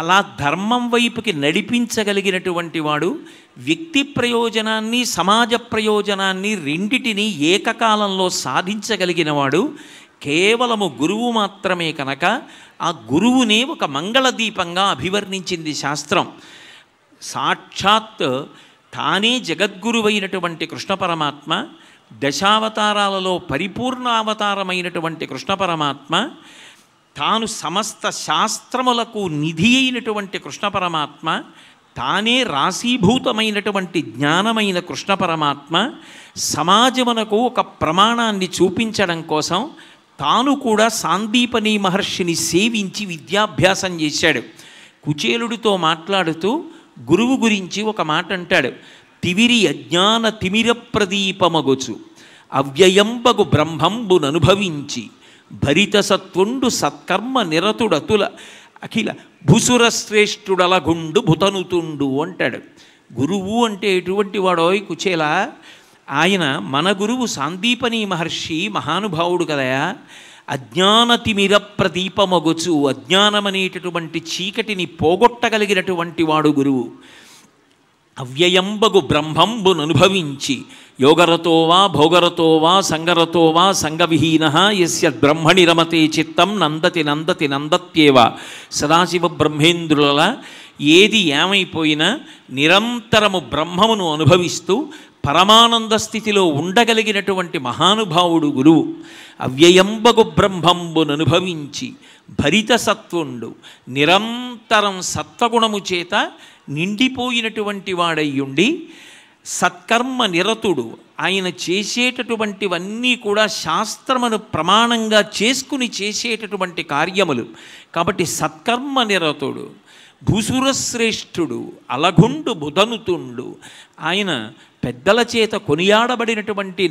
అలా ధర్మం వైపుకి నడిపించగలిగినటువంటి వాడు వ్యక్తి ప్రయోజనాన్ని సమాజ ప్రయోజనాన్ని రెండిటిని ఏకకాలంలో సాధించగలిగిన వాడు కేవలము గురువు మాత్రమే కనుక ఆ గురువునే ఒక మంగళదీపంగా అభివర్ణించింది శాస్త్రం సాక్షాత్ తానే జగద్గురువైనటువంటి కృష్ణ పరమాత్మ దశావతారాలలో పరిపూర్ణ అవతారమైనటువంటి కృష్ణ పరమాత్మ తాను సమస్త శాస్త్రములకు నిధి అయినటువంటి కృష్ణ పరమాత్మ తానే రాశీభూతమైనటువంటి జ్ఞానమైన కృష్ణ పరమాత్మ సమాజమునకు ఒక ప్రమాణాన్ని చూపించడం కోసం తాను కూడా సాందీపని మహర్షిని సేవించి విద్యాభ్యాసం చేశాడు కుచేలుడితో మాట్లాడుతూ గురువు గురించి ఒక మాట అంటాడు తివిరి అజ్ఞాన తిమిర ప్రదీపమగొచ్చు అవ్యయంబగు బ్రహ్మంబుననుభవించి భరిత సత్వండు సత్కర్మ నిరతుడతుల అఖిల గుండు భుతనుతుండు అంటాడు గురువు అంటే ఎటువంటి వాడోయ్ కుచేలా ఆయన మన గురువు సాందీపని మహర్షి మహానుభావుడు కదయా అజ్ఞానతిమిర ప్రదీపమగొచు అజ్ఞానమనేటటువంటి చీకటిని పోగొట్టగలిగినటువంటి వాడు గురువు అవ్యయంబగు బ్రహ్మంబును అనుభవించి యోగరతో వా భోగరతో వా సంగరతో వా సంగవిహీన ఎస్య బ్రహ్మణి రమతే చిత్తం నందతి నందతి నందత్యేవ సదాశివ బ్రహ్మేంద్రుల ఏది ఏమైపోయినా నిరంతరము బ్రహ్మమును అనుభవిస్తూ పరమానంద స్థితిలో ఉండగలిగినటువంటి మహానుభావుడు గురువు అవ్యయంబగు బ్రహ్మంబును అనుభవించి భరితసత్వుండు నిరంతరం సత్వగుణము చేత నిండిపోయినటువంటి వాడయ్యుండి సత్కర్మ నిరతుడు ఆయన చేసేటటువంటివన్నీ కూడా శాస్త్రమును ప్రమాణంగా చేసుకుని చేసేటటువంటి కార్యములు కాబట్టి సత్కర్మ నిరతుడు భూసురశ్రేష్ఠుడు అలగుండు బుధనుతుండు ఆయన పెద్దల చేత కొనియాడబడినటువంటి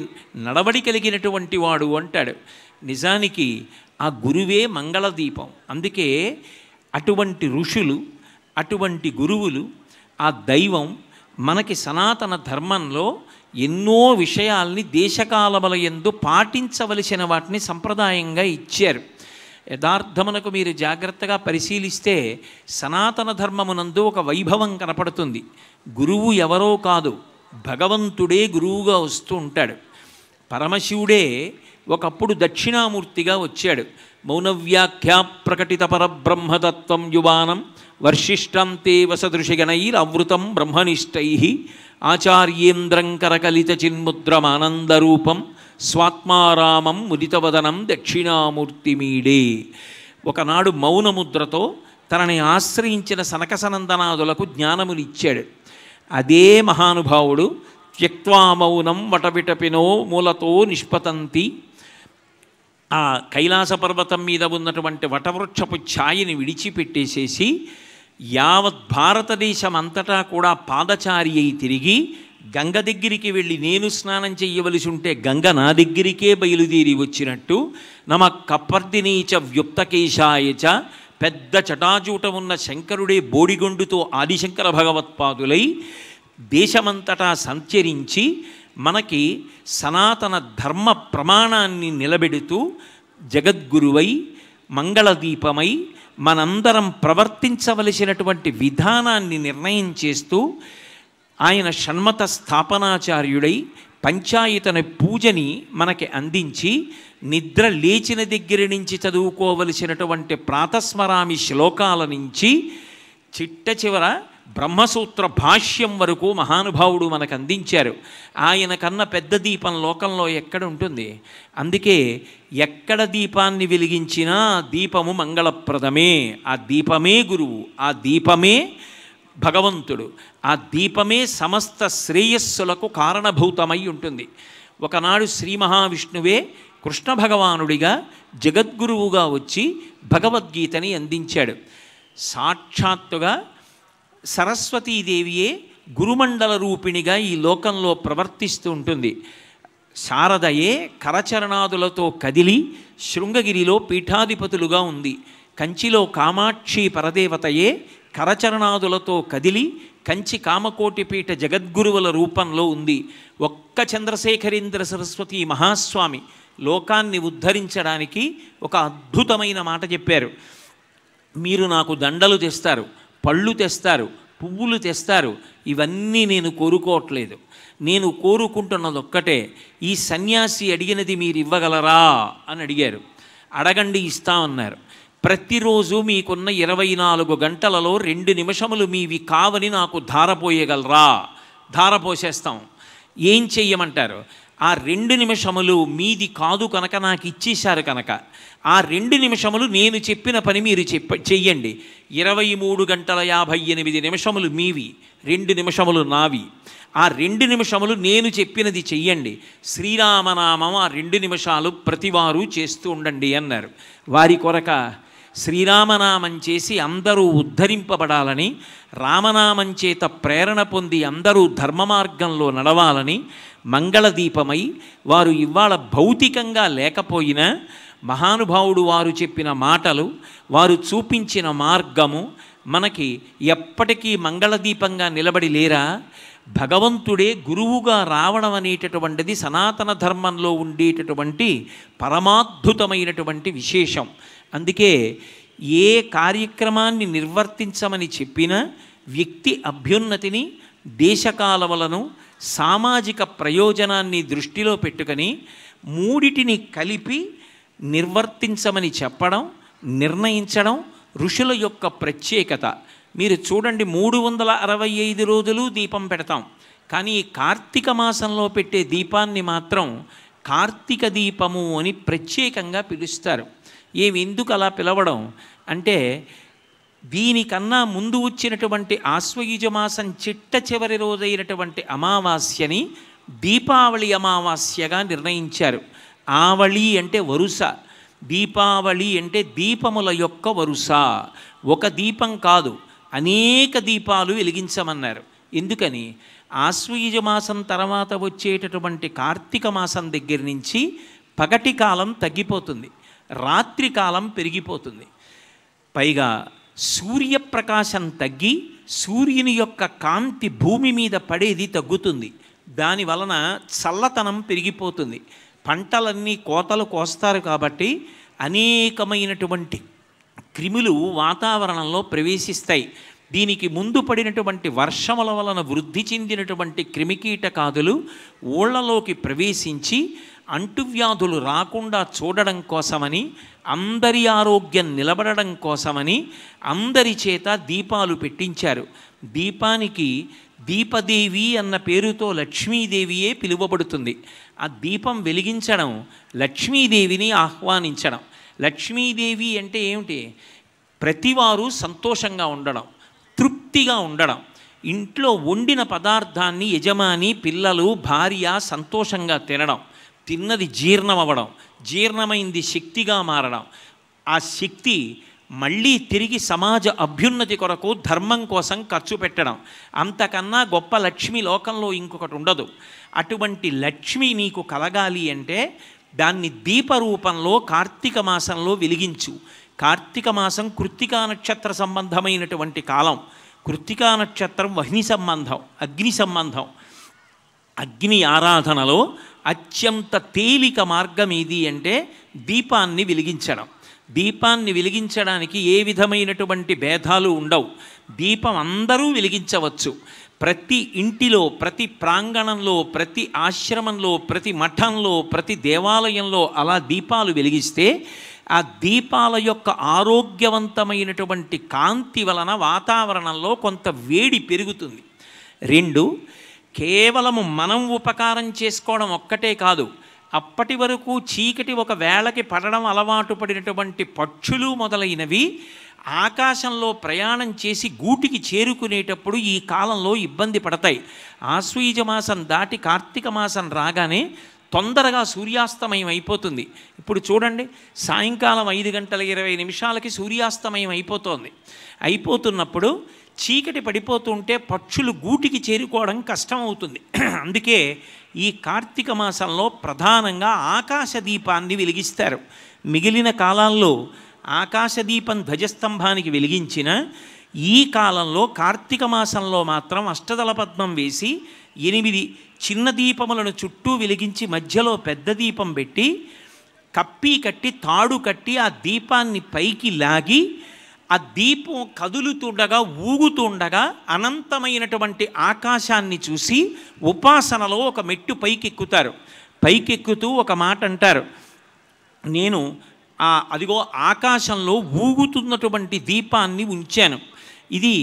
నడవడి కలిగినటువంటి వాడు అంటాడు నిజానికి ఆ గురువే మంగళదీపం అందుకే అటువంటి ఋషులు అటువంటి గురువులు ఆ దైవం మనకి సనాతన ధర్మంలో ఎన్నో విషయాల్ని దేశకాలముల ఎందు పాటించవలసిన వాటిని సంప్రదాయంగా ఇచ్చారు యథార్థమునకు మీరు జాగ్రత్తగా పరిశీలిస్తే సనాతన ధర్మమునందు ఒక వైభవం కనపడుతుంది గురువు ఎవరో కాదు భగవంతుడే గురువుగా వస్తూ ఉంటాడు పరమశివుడే ఒకప్పుడు దక్షిణామూర్తిగా వచ్చాడు మౌనవ్యాఖ్యా ప్రకటిత పరబ్రహ్మతత్వం యువానం వర్షిష్టం తే వసదృశిగణైరవృతం బ్రహ్మనిష్టై ఆచార్యేంద్రం కరకలిత చిన్ముద్రమానందరూపం స్వాత్మారామం ముదితవదనం దక్షిణామూర్తిమీడే ఒకనాడు మౌనముద్రతో తనని ఆశ్రయించిన సనకసనందనాదులకు జ్ఞానమునిచ్చాడు అదే మహానుభావుడు త్యక్వా మౌనం వటవిటపినో మూలతో నిష్పతంతి ఆ కైలాస పర్వతం మీద ఉన్నటువంటి వటవృక్షపు ఛాయని విడిచిపెట్టేసేసి యావత్ భారతదేశం అంతటా కూడా పాదచారి అయి తిరిగి గంగ దగ్గరికి వెళ్ళి నేను స్నానం చేయవలసి ఉంటే గంగ నా దగ్గరికే బయలుదేరి వచ్చినట్టు నమ కప్పర్దినీచ వ్యుప్తకేశాయచ పెద్ద చటాజూట ఉన్న శంకరుడే బోడిగొండుతో ఆదిశంకర భగవత్పాదులై దేశమంతటా సంచరించి మనకి సనాతన ధర్మ ప్రమాణాన్ని నిలబెడుతూ జగద్గురువై మంగళదీపమై మనందరం ప్రవర్తించవలసినటువంటి విధానాన్ని నిర్ణయం చేస్తూ ఆయన షణ్మత స్థాపనాచార్యుడై పంచాయతన పూజని మనకి అందించి నిద్ర లేచిన దగ్గర నుంచి చదువుకోవలసినటువంటి ప్రాతస్మరామి శ్లోకాల నుంచి చిట్ట చివర బ్రహ్మసూత్ర భాష్యం వరకు మహానుభావుడు మనకు అందించారు ఆయన కన్న పెద్ద దీపం లోకంలో ఎక్కడ ఉంటుంది అందుకే ఎక్కడ దీపాన్ని వెలిగించినా దీపము మంగళప్రదమే ఆ దీపమే గురువు ఆ దీపమే భగవంతుడు ఆ దీపమే సమస్త శ్రేయస్సులకు కారణభూతమై ఉంటుంది ఒకనాడు శ్రీ మహావిష్ణువే కృష్ణ భగవానుడిగా జగద్గురువుగా వచ్చి భగవద్గీతని అందించాడు సాక్షాత్తుగా సరస్వతీదేవియే గురుమండల రూపిణిగా ఈ లోకంలో ప్రవర్తిస్తూ ఉంటుంది శారదయే కరచరణాదులతో కదిలి శృంగగిరిలో పీఠాధిపతులుగా ఉంది కంచిలో కామాక్షి పరదేవతయే కరచరణాదులతో కదిలి కంచి కామకోటిపీఠ జగద్గురువుల రూపంలో ఉంది ఒక్క చంద్రశేఖరేంద్ర సరస్వతి మహాస్వామి లోకాన్ని ఉద్ధరించడానికి ఒక అద్భుతమైన మాట చెప్పారు మీరు నాకు దండలు తెస్తారు పళ్ళు తెస్తారు పువ్వులు తెస్తారు ఇవన్నీ నేను కోరుకోవట్లేదు నేను కోరుకుంటున్నది ఒక్కటే ఈ సన్యాసి అడిగినది మీరు ఇవ్వగలరా అని అడిగారు అడగండి ఇస్తామన్నారు ప్రతిరోజు మీకున్న ఇరవై నాలుగు గంటలలో రెండు నిమిషములు మీవి కావని నాకు ధారపోయగలరా ధారపోసేస్తాం ఏం చెయ్యమంటారు ఆ రెండు నిమిషములు మీది కాదు కనుక నాకు ఇచ్చేశారు కనుక ఆ రెండు నిమిషములు నేను చెప్పిన పని మీరు చెప్ప చెయ్యండి ఇరవై మూడు గంటల యాభై ఎనిమిది నిమిషములు మీవి రెండు నిమిషములు నావి ఆ రెండు నిమిషములు నేను చెప్పినది చెయ్యండి శ్రీరామనామం ఆ రెండు నిమిషాలు ప్రతివారు చేస్తూ ఉండండి అన్నారు వారి కొరక శ్రీరామనామం చేసి అందరూ ఉద్ధరింపబడాలని రామనామం చేత ప్రేరణ పొంది అందరూ ధర్మ మార్గంలో నడవాలని మంగళదీపమై వారు ఇవాళ భౌతికంగా లేకపోయినా మహానుభావుడు వారు చెప్పిన మాటలు వారు చూపించిన మార్గము మనకి ఎప్పటికీ మంగళదీపంగా నిలబడి లేరా భగవంతుడే గురువుగా రావడం అనేటటువంటిది సనాతన ధర్మంలో ఉండేటటువంటి పరమాద్భుతమైనటువంటి విశేషం అందుకే ఏ కార్యక్రమాన్ని నిర్వర్తించమని చెప్పినా వ్యక్తి అభ్యున్నతిని దేశకాలవలను సామాజిక ప్రయోజనాన్ని దృష్టిలో పెట్టుకొని మూడిటిని కలిపి నిర్వర్తించమని చెప్పడం నిర్ణయించడం ఋషుల యొక్క ప్రత్యేకత మీరు చూడండి మూడు వందల అరవై ఐదు రోజులు దీపం పెడతాం కానీ కార్తీక మాసంలో పెట్టే దీపాన్ని మాత్రం కార్తీక దీపము అని ప్రత్యేకంగా పిలుస్తారు ఏమి ఎందుకు అలా పిలవడం అంటే దీనికన్నా ముందు వచ్చినటువంటి ఆశ్వయుజమాసం చిట్ట చివరి రోజైనటువంటి అమావాస్యని దీపావళి అమావాస్యగా నిర్ణయించారు ఆవళి అంటే వరుస దీపావళి అంటే దీపముల యొక్క వరుస ఒక దీపం కాదు అనేక దీపాలు వెలిగించమన్నారు ఎందుకని ఆశ్వయుజమాసం తర్వాత వచ్చేటటువంటి కార్తీక మాసం దగ్గర నుంచి పగటి కాలం తగ్గిపోతుంది రాత్రి కాలం పెరిగిపోతుంది పైగా సూర్యప్రకాశం తగ్గి సూర్యుని యొక్క కాంతి భూమి మీద పడేది తగ్గుతుంది దాని వలన చల్లతనం పెరిగిపోతుంది పంటలన్నీ కోతలు కోస్తారు కాబట్టి అనేకమైనటువంటి క్రిములు వాతావరణంలో ప్రవేశిస్తాయి దీనికి ముందు పడినటువంటి వర్షముల వలన వృద్ధి చెందినటువంటి క్రిమికీటకాదులు ఊళ్ళలోకి ప్రవేశించి అంటువ్యాధులు రాకుండా చూడడం కోసమని అందరి ఆరోగ్యం నిలబడడం కోసమని అందరి చేత దీపాలు పెట్టించారు దీపానికి దీపదేవి అన్న పేరుతో లక్ష్మీదేవియే పిలువబడుతుంది ఆ దీపం వెలిగించడం లక్ష్మీదేవిని ఆహ్వానించడం లక్ష్మీదేవి అంటే ఏమిటి ప్రతివారు సంతోషంగా ఉండడం తృప్తిగా ఉండడం ఇంట్లో వండిన పదార్థాన్ని యజమాని పిల్లలు భార్య సంతోషంగా తినడం తిన్నది జీర్ణం అవ్వడం జీర్ణమైంది శక్తిగా మారడం ఆ శక్తి మళ్ళీ తిరిగి సమాజ అభ్యున్నతి కొరకు ధర్మం కోసం ఖర్చు పెట్టడం అంతకన్నా గొప్ప లక్ష్మి లోకంలో ఇంకొకటి ఉండదు అటువంటి లక్ష్మి నీకు కలగాలి అంటే దాన్ని దీపరూపంలో కార్తీక మాసంలో వెలిగించు కార్తీక మాసం కృత్తికా నక్షత్ర సంబంధమైనటువంటి కాలం కృత్తికా నక్షత్రం వహ్ని సంబంధం అగ్ని సంబంధం అగ్ని ఆరాధనలో అత్యంత తేలిక మార్గం ఏది అంటే దీపాన్ని వెలిగించడం దీపాన్ని వెలిగించడానికి ఏ విధమైనటువంటి భేదాలు ఉండవు దీపం అందరూ వెలిగించవచ్చు ప్రతి ఇంటిలో ప్రతి ప్రాంగణంలో ప్రతి ఆశ్రమంలో ప్రతి మఠంలో ప్రతి దేవాలయంలో అలా దీపాలు వెలిగిస్తే ఆ దీపాల యొక్క ఆరోగ్యవంతమైనటువంటి కాంతి వలన వాతావరణంలో కొంత వేడి పెరుగుతుంది రెండు కేవలము మనం ఉపకారం చేసుకోవడం ఒక్కటే కాదు అప్పటి వరకు చీకటి ఒక వేళకి పడడం అలవాటు పడినటువంటి పక్షులు మొదలైనవి ఆకాశంలో ప్రయాణం చేసి గూటికి చేరుకునేటప్పుడు ఈ కాలంలో ఇబ్బంది పడతాయి ఆశ్వీజ మాసం దాటి కార్తీక మాసం రాగానే తొందరగా సూర్యాస్తమయం అయిపోతుంది ఇప్పుడు చూడండి సాయంకాలం ఐదు గంటల ఇరవై నిమిషాలకి సూర్యాస్తమయం అయిపోతుంది అయిపోతున్నప్పుడు చీకటి పడిపోతుంటే పక్షులు గూటికి చేరుకోవడం కష్టం అవుతుంది *clears throat* అందుకే ఈ కార్తీక మాసంలో ప్రధానంగా ఆకాశ దీపాన్ని వెలిగిస్తారు మిగిలిన కాలాల్లో ఆకాశదీపం ధ్వజస్తంభానికి వెలిగించిన ఈ కాలంలో కార్తీక మాసంలో మాత్రం అష్టదల పద్మం వేసి ఎనిమిది చిన్న దీపములను చుట్టూ వెలిగించి మధ్యలో పెద్ద దీపం పెట్టి కప్పి కట్టి తాడు కట్టి ఆ దీపాన్ని పైకి లాగి ఆ దీపం కదులుతుండగా ఊగుతుండగా అనంతమైనటువంటి ఆకాశాన్ని చూసి ఉపాసనలో ఒక మెట్టు పైకెక్కుతారు పైకెక్కుతూ ఒక మాట అంటారు నేను ఆ అదిగో ఆకాశంలో ఊగుతున్నటువంటి దీపాన్ని ఉంచాను ఇది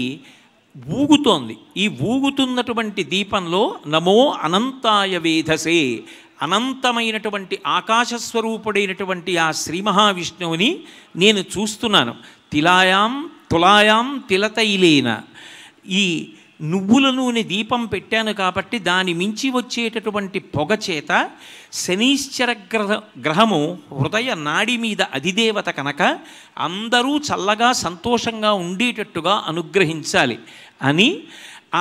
ఊగుతోంది ఈ ఊగుతున్నటువంటి దీపంలో నమో అనంతాయ వేధసే అనంతమైనటువంటి ఆకాశస్వరూపుడైనటువంటి ఆ శ్రీ మహావిష్ణువుని నేను చూస్తున్నాను తిలాయాం తులాయాం తిలతైలేన ఈ నువ్వుల నూనె దీపం పెట్టాను కాబట్టి దాని మించి వచ్చేటటువంటి పొగ చేత శనీశ్చర గ్రహ గ్రహము హృదయ నాడి మీద అధిదేవత కనుక అందరూ చల్లగా సంతోషంగా ఉండేటట్టుగా అనుగ్రహించాలి అని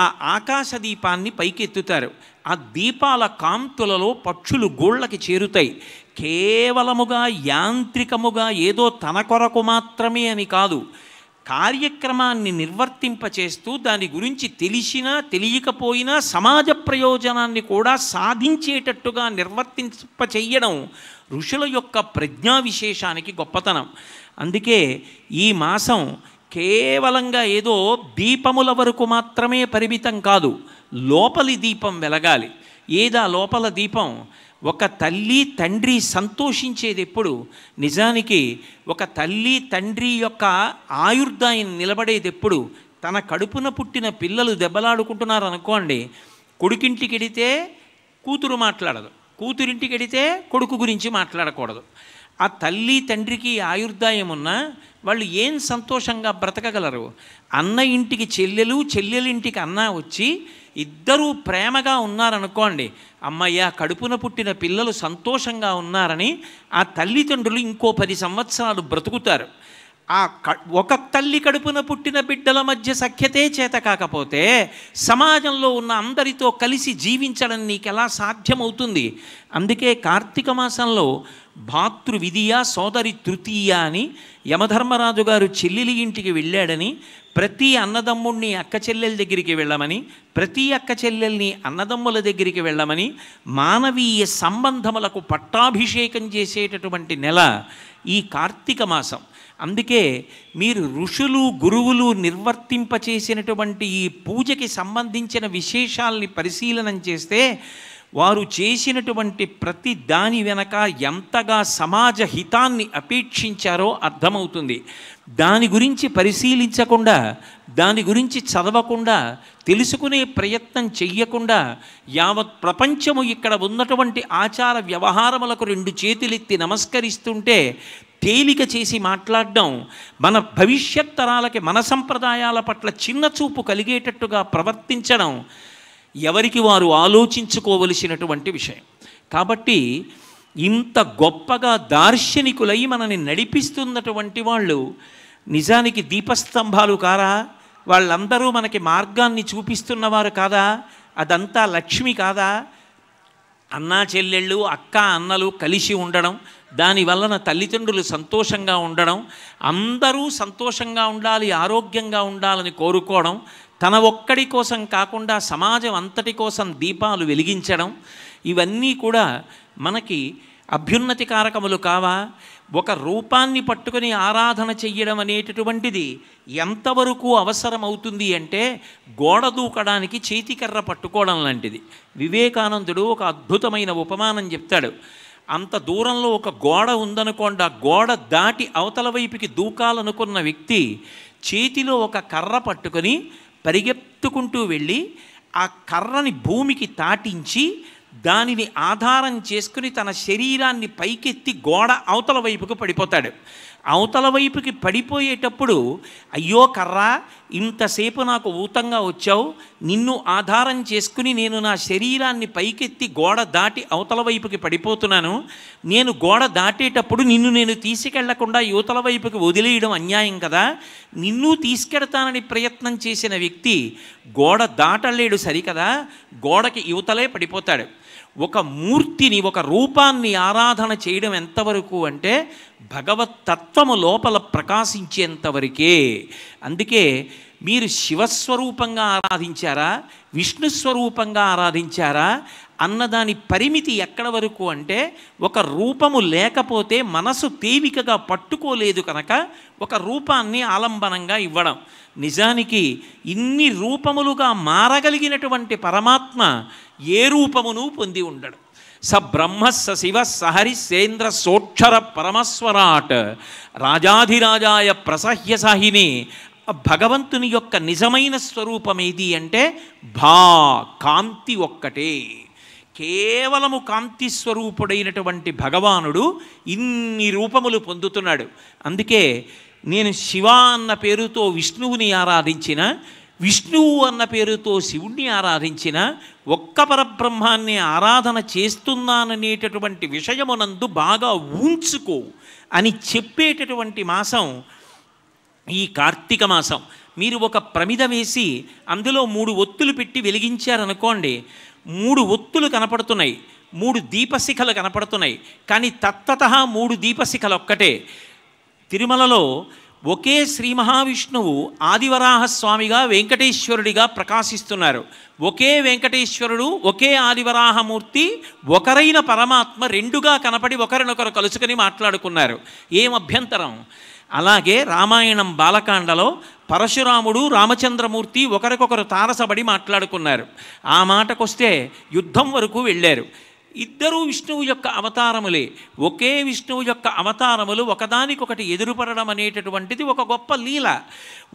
ఆ ఆకాశ దీపాన్ని పైకెత్తుతారు ఆ దీపాల కాంతులలో పక్షులు గోళ్ళకి చేరుతాయి కేవలముగా యాంత్రికముగా ఏదో తన కొరకు మాత్రమే అని కాదు కార్యక్రమాన్ని నిర్వర్తింపచేస్తూ దాని గురించి తెలిసినా తెలియకపోయినా సమాజ ప్రయోజనాన్ని కూడా సాధించేటట్టుగా నిర్వర్తింపచేయడం ఋషుల యొక్క ప్రజ్ఞా విశేషానికి గొప్పతనం అందుకే ఈ మాసం కేవలంగా ఏదో దీపముల వరకు మాత్రమే పరిమితం కాదు లోపలి దీపం వెలగాలి ఏదా లోపల దీపం ఒక తల్లి తండ్రి సంతోషించేది ఎప్పుడు నిజానికి ఒక తల్లి తండ్రి యొక్క ఆయుర్దాయం నిలబడేది ఎప్పుడు తన కడుపున పుట్టిన పిల్లలు దెబ్బలాడుకుంటున్నారు అనుకోండి కొడుకింటికి వెడితే కూతురు మాట్లాడదు కూతురింటికి వెడితే కొడుకు గురించి మాట్లాడకూడదు ఆ తల్లి తండ్రికి ఆయుర్దాయం ఉన్నా వాళ్ళు ఏం సంతోషంగా బ్రతకగలరు అన్న ఇంటికి చెల్లెలు చెల్లెలింటికి అన్న వచ్చి ఇద్దరూ ప్రేమగా ఉన్నారనుకోండి అమ్మయ్య కడుపున పుట్టిన పిల్లలు సంతోషంగా ఉన్నారని ఆ తల్లిదండ్రులు ఇంకో పది సంవత్సరాలు బ్రతుకుతారు ఆ ఒక తల్లి కడుపున పుట్టిన బిడ్డల మధ్య సఖ్యతే చేత కాకపోతే సమాజంలో ఉన్న అందరితో కలిసి జీవించడం నీకు ఎలా సాధ్యమవుతుంది అందుకే కార్తీక మాసంలో భాతృవిధియా సోదరి తృతీయ అని యమధర్మరాజు గారు చెల్లెలి ఇంటికి వెళ్ళాడని ప్రతి అన్నదమ్ముడిని అక్క చెల్లెల దగ్గరికి వెళ్ళమని ప్రతి అక్క చెల్లెల్ని అన్నదమ్ముల దగ్గరికి వెళ్ళమని మానవీయ సంబంధములకు పట్టాభిషేకం చేసేటటువంటి నెల ఈ కార్తీక మాసం అందుకే మీరు ఋషులు గురువులు నిర్వర్తింపచేసినటువంటి ఈ పూజకి సంబంధించిన విశేషాల్ని పరిశీలనం చేస్తే వారు చేసినటువంటి ప్రతి దాని వెనక ఎంతగా సమాజ హితాన్ని అపేక్షించారో అర్థమవుతుంది దాని గురించి పరిశీలించకుండా దాని గురించి చదవకుండా తెలుసుకునే ప్రయత్నం చెయ్యకుండా యావత్ ప్రపంచము ఇక్కడ ఉన్నటువంటి ఆచార వ్యవహారములకు రెండు చేతులెత్తి నమస్కరిస్తుంటే తేలిక చేసి మాట్లాడడం మన భవిష్యత్ తరాలకి మన సంప్రదాయాల పట్ల చిన్న చూపు కలిగేటట్టుగా ప్రవర్తించడం ఎవరికి వారు ఆలోచించుకోవలసినటువంటి విషయం కాబట్టి ఇంత గొప్పగా దార్శనికులై మనని నడిపిస్తున్నటువంటి వాళ్ళు నిజానికి దీపస్తంభాలు కారా వాళ్ళందరూ మనకి మార్గాన్ని చూపిస్తున్నవారు కాదా అదంతా లక్ష్మి కాదా అన్నా చెల్లెళ్ళు అక్క అన్నలు కలిసి ఉండడం దానివలన తల్లిదండ్రులు సంతోషంగా ఉండడం అందరూ సంతోషంగా ఉండాలి ఆరోగ్యంగా ఉండాలని కోరుకోవడం తన ఒక్కడి కోసం కాకుండా సమాజం అంతటి కోసం దీపాలు వెలిగించడం ఇవన్నీ కూడా మనకి అభ్యున్నతి కారకములు కావా ఒక రూపాన్ని పట్టుకొని ఆరాధన చెయ్యడం అనేటటువంటిది ఎంతవరకు అవసరమవుతుంది అంటే గోడ దూకడానికి చేతికర్ర పట్టుకోవడం లాంటిది వివేకానందుడు ఒక అద్భుతమైన ఉపమానం చెప్తాడు అంత దూరంలో ఒక గోడ ఉందనుకోండి ఆ గోడ దాటి అవతల వైపుకి దూకాలనుకున్న వ్యక్తి చేతిలో ఒక కర్ర పట్టుకొని పరిగెత్తుకుంటూ వెళ్ళి ఆ కర్రని భూమికి తాటించి దానిని ఆధారం చేసుకుని తన శరీరాన్ని పైకెత్తి గోడ అవతల వైపుకు పడిపోతాడు అవతల వైపుకి పడిపోయేటప్పుడు అయ్యో కర్రా ఇంతసేపు నాకు ఊతంగా వచ్చావు నిన్ను ఆధారం చేసుకుని నేను నా శరీరాన్ని పైకెత్తి గోడ దాటి అవతల వైపుకి పడిపోతున్నాను నేను గోడ దాటేటప్పుడు నిన్ను నేను తీసుకెళ్లకుండా యువతల వైపుకి వదిలేయడం అన్యాయం కదా నిన్ను తీసుకెడతానని ప్రయత్నం చేసిన వ్యక్తి గోడ దాటలేడు సరికదా గోడకి యువతలే పడిపోతాడు ఒక మూర్తిని ఒక రూపాన్ని ఆరాధన చేయడం ఎంతవరకు అంటే భగవత్ తత్వము లోపల ప్రకాశించేంతవరకే అందుకే మీరు శివస్వరూపంగా ఆరాధించారా విష్ణు స్వరూపంగా ఆరాధించారా అన్నదాని పరిమితి ఎక్కడ వరకు అంటే ఒక రూపము లేకపోతే మనసు తేలికగా పట్టుకోలేదు కనుక ఒక రూపాన్ని ఆలంబనంగా ఇవ్వడం నిజానికి ఇన్ని రూపములుగా మారగలిగినటువంటి పరమాత్మ ఏ రూపమును పొంది ఉండడు స బ్రహ్మ స శివ సహరి సేంద్ర సోక్షర పరమస్వరాట్ రాజాధిరాజాయ ప్రసహ్య సాహిని భగవంతుని యొక్క నిజమైన స్వరూపం ఏది అంటే భా కాంతి ఒక్కటే కేవలము కాంతి స్వరూపుడైనటువంటి భగవానుడు ఇన్ని రూపములు పొందుతున్నాడు అందుకే నేను శివ అన్న పేరుతో విష్ణువుని ఆరాధించిన విష్ణువు అన్న పేరుతో శివుణ్ణి ఆరాధించిన ఒక్క పరబ్రహ్మాన్ని ఆరాధన చేస్తున్నాననేటటువంటి విషయమునందు బాగా ఉంచుకో అని చెప్పేటటువంటి మాసం ఈ కార్తీక మాసం మీరు ఒక ప్రమిద వేసి అందులో మూడు ఒత్తులు పెట్టి వెలిగించారనుకోండి మూడు ఒత్తులు కనపడుతున్నాయి మూడు దీపశిఖలు కనపడుతున్నాయి కానీ తత్తత మూడు దీపశిఖలు ఒక్కటే తిరుమలలో ఒకే శ్రీ మహావిష్ణువు ఆదివరాహస్వామిగా వెంకటేశ్వరుడిగా ప్రకాశిస్తున్నారు ఒకే వెంకటేశ్వరుడు ఒకే ఆదివరాహమూర్తి ఒకరైన పరమాత్మ రెండుగా కనపడి ఒకరినొకరు కలుసుకొని మాట్లాడుకున్నారు ఏం అభ్యంతరం అలాగే రామాయణం బాలకాండలో పరశురాముడు రామచంద్రమూర్తి ఒకరికొకరు తారసబడి మాట్లాడుకున్నారు ఆ మాటకొస్తే యుద్ధం వరకు వెళ్ళారు ఇద్దరూ విష్ణువు యొక్క అవతారములే ఒకే విష్ణువు యొక్క అవతారములు ఒకదానికొకటి ఎదురుపడడం అనేటటువంటిది ఒక గొప్ప లీల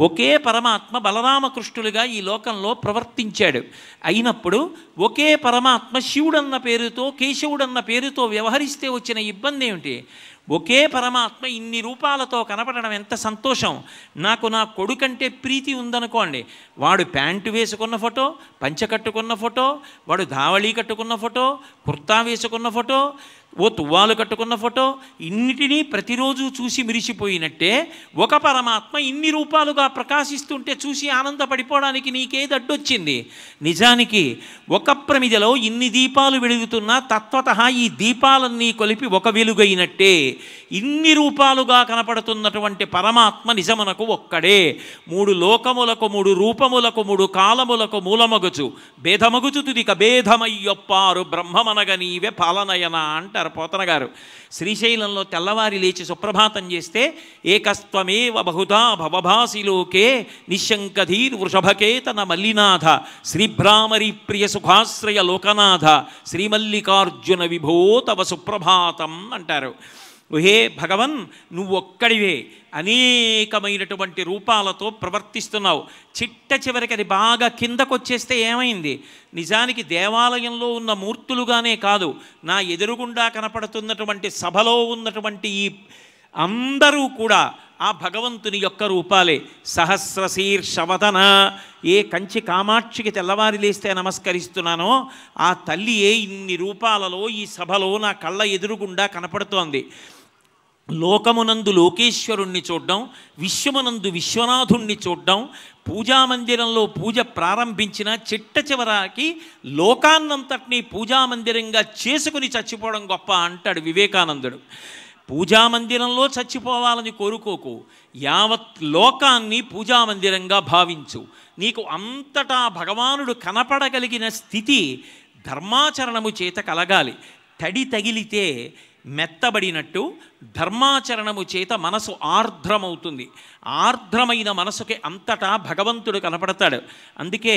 ఒకే పరమాత్మ బలరామకృష్ణులుగా ఈ లోకంలో ప్రవర్తించాడు అయినప్పుడు ఒకే పరమాత్మ శివుడన్న పేరుతో కేశవుడన్న పేరుతో వ్యవహరిస్తే వచ్చిన ఇబ్బంది ఏమిటి ఒకే పరమాత్మ ఇన్ని రూపాలతో కనపడడం ఎంత సంతోషం నాకు నా కొడుకంటే ప్రీతి ఉందనుకోండి వాడు ప్యాంటు వేసుకున్న ఫోటో పంచ కట్టుకున్న ఫోటో వాడు ధావళీ కట్టుకున్న ఫోటో కుర్తా వేసుకున్న ఫోటో ఓ తువ్వాలు కట్టుకున్న ఫోటో ఇన్నిటినీ ప్రతిరోజు చూసి మిరిసిపోయినట్టే ఒక పరమాత్మ ఇన్ని రూపాలుగా ప్రకాశిస్తుంటే చూసి ఆనందపడిపోవడానికి నీకేది అడ్డొచ్చింది నిజానికి ఒక ప్రమిదలో ఇన్ని దీపాలు వెలుగుతున్నా తత్వత ఈ దీపాలన్నీ కొలిపి ఒక వెలుగైనట్టే ఇన్ని రూపాలుగా కనపడుతున్నటువంటి పరమాత్మ నిజమునకు ఒక్కడే మూడు లోకములకు మూడు రూపములకు మూడు కాలములకు మూలమగుచు భేదమగుచు తుది భేదమయ్యొప్పారు బ్రహ్మమనగ నీవే పాలనయన అంటారు పోతన గారు శ్రీశైలంలో తెల్లవారి లేచి సుప్రభాతం చేస్తే ఏకస్త్వమేవ బహుధా భవభాసిలోకే నిశంకధీర్ వృషభకేతన మల్లినాథ శ్రీభ్రామరి ప్రియ సుఖాశ్రయ లోకనాథ శ్రీమల్లికార్జున విభో తవ సుప్రభాతం అంటారు ఓహే భగవన్ నువ్వు ఒక్కడివే అనేకమైనటువంటి రూపాలతో ప్రవర్తిస్తున్నావు చిట్ట చివరికి అది బాగా కిందకొచ్చేస్తే ఏమైంది నిజానికి దేవాలయంలో ఉన్న మూర్తులుగానే కాదు నా ఎదురుగుండా కనపడుతున్నటువంటి సభలో ఉన్నటువంటి ఈ అందరూ కూడా ఆ భగవంతుని యొక్క రూపాలే సహస్ర శీర్షవదన ఏ కంచి కామాక్షికి తెల్లవారి లేస్తే నమస్కరిస్తున్నానో ఆ తల్లియే ఇన్ని రూపాలలో ఈ సభలో నా కళ్ళ ఎదురుగుండా కనపడుతోంది లోకమునందు లోకేశ్వరుణ్ణి చూడడం విశ్వమునందు విశ్వనాథుణ్ణి చూడడం పూజామందిరంలో పూజ ప్రారంభించిన చిట్ట చివరాకి లోకాన్నంతటినీ పూజామందిరంగా చేసుకుని చచ్చిపోవడం గొప్ప అంటాడు వివేకానందుడు పూజామందిరంలో చచ్చిపోవాలని కోరుకోకు యావత్ లోకాన్ని పూజామందిరంగా భావించు నీకు అంతటా భగవానుడు కనపడగలిగిన స్థితి ధర్మాచరణము చేత కలగాలి తడి తగిలితే మెత్తబడినట్టు ధర్మాచరణము చేత మనసు ఆర్ద్రమవుతుంది ఆర్ద్రమైన మనసుకి అంతటా భగవంతుడు కనపడతాడు అందుకే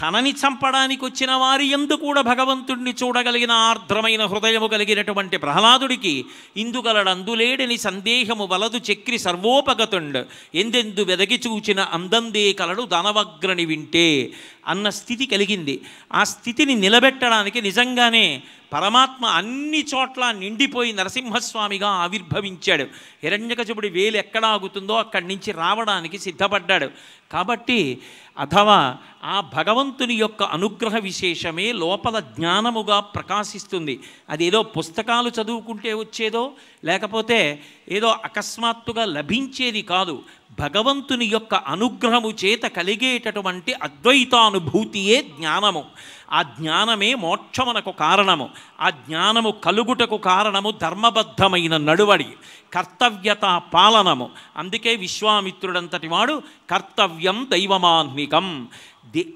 తనని చంపడానికి వచ్చిన వారి ఎందు కూడా భగవంతుడిని చూడగలిగిన ఆర్ద్రమైన హృదయము కలిగినటువంటి ప్రహ్లాదుడికి అందులేడని సందేహము వలదు చక్రి సర్వోపగతుండు ఎందెందు వెదగి చూచిన అందందే కలడు దానవగ్రని వింటే అన్న స్థితి కలిగింది ఆ స్థితిని నిలబెట్టడానికి నిజంగానే పరమాత్మ అన్ని చోట్ల నిండిపోయి నరసింహస్వామిగా ఆవిర్భవించాడు హిరణ్యకశపుడి వేలు ఎక్కడ ఆగుతుందో అక్కడి నుంచి రావడానికి సిద్ధపడ్డాడు కాబట్టి అథవా ఆ భగవంతుని యొక్క అనుగ్రహ విశేషమే లోపల జ్ఞానముగా ప్రకాశిస్తుంది అదేదో పుస్తకాలు చదువుకుంటే వచ్చేదో లేకపోతే ఏదో అకస్మాత్తుగా లభించేది కాదు భగవంతుని యొక్క అనుగ్రహము చేత కలిగేటటువంటి అద్వైతానుభూతియే జ్ఞానము ఆ జ్ఞానమే మోక్షమునకు కారణము ఆ జ్ఞానము కలుగుటకు కారణము ధర్మబద్ధమైన నడువడి కర్తవ్యత పాలనము అందుకే విశ్వామిత్రుడంతటి వాడు కర్తవ్యం దైవమాన్వికం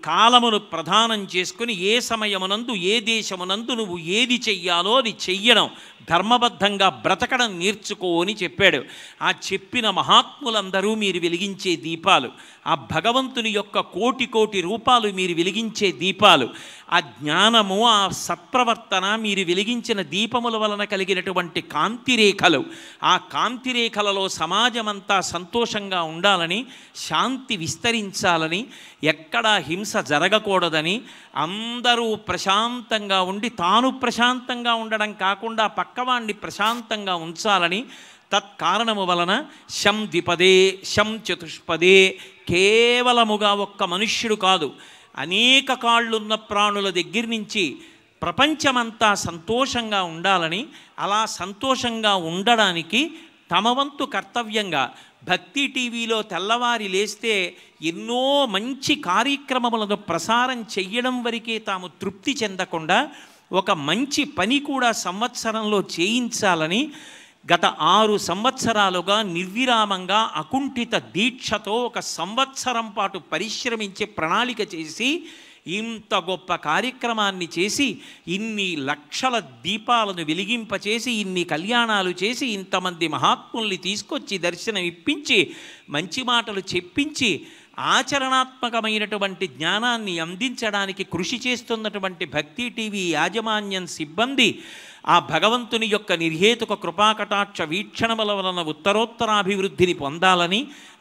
కాలమును ప్రధానం చేసుకుని ఏ సమయమునందు ఏ దేశమునందు నువ్వు ఏది చెయ్యాలో అది చెయ్యడం ధర్మబద్ధంగా బ్రతకడం నేర్చుకో అని చెప్పాడు ఆ చెప్పిన మహాత్ములందరూ మీరు వెలిగించే దీపాలు ఆ భగవంతుని యొక్క కోటి కోటి రూపాలు మీరు వెలిగించే దీపాలు ఆ జ్ఞానము ఆ సత్ప్రవర్తన మీరు వెలిగించిన దీపముల వలన కలిగినటువంటి కాంతిరేఖలు ఆ కాంతిరేఖలలో సమాజమంతా సంతోషంగా ఉండాలని శాంతి విస్తరించాలని ఎక్కడా హింస జరగకూడదని అందరూ ప్రశాంతంగా ఉండి తాను ప్రశాంతంగా ఉండడం కాకుండా పక్కవాణ్ణి ప్రశాంతంగా ఉంచాలని తత్కారణము వలన శం ద్విపదే శం చతుష్పదే కేవలముగా ఒక్క మనుష్యుడు కాదు అనేక కాళ్ళున్న ప్రాణుల దగ్గర నుంచి ప్రపంచమంతా సంతోషంగా ఉండాలని అలా సంతోషంగా ఉండడానికి తమ వంతు కర్తవ్యంగా భక్తి టీవీలో తెల్లవారి లేస్తే ఎన్నో మంచి కార్యక్రమములను ప్రసారం చెయ్యడం వరకే తాము తృప్తి చెందకుండా ఒక మంచి పని కూడా సంవత్సరంలో చేయించాలని గత ఆరు సంవత్సరాలుగా నిర్విరామంగా అకుంఠిత దీక్షతో ఒక సంవత్సరం పాటు పరిశ్రమించే ప్రణాళిక చేసి ఇంత గొప్ప కార్యక్రమాన్ని చేసి ఇన్ని లక్షల దీపాలను వెలిగింపచేసి ఇన్ని కళ్యాణాలు చేసి ఇంతమంది మహాత్ముల్ని తీసుకొచ్చి దర్శనం ఇప్పించి మంచి మాటలు చెప్పించి ఆచరణాత్మకమైనటువంటి జ్ఞానాన్ని అందించడానికి కృషి చేస్తున్నటువంటి భక్తి టీవీ యాజమాన్యం సిబ్బంది ఆ భగవంతుని యొక్క నిర్హేతుక కృపాకటాక్ష వీక్షణముల వలన ఉత్తరోత్తరాభివృద్ధిని పొందాలని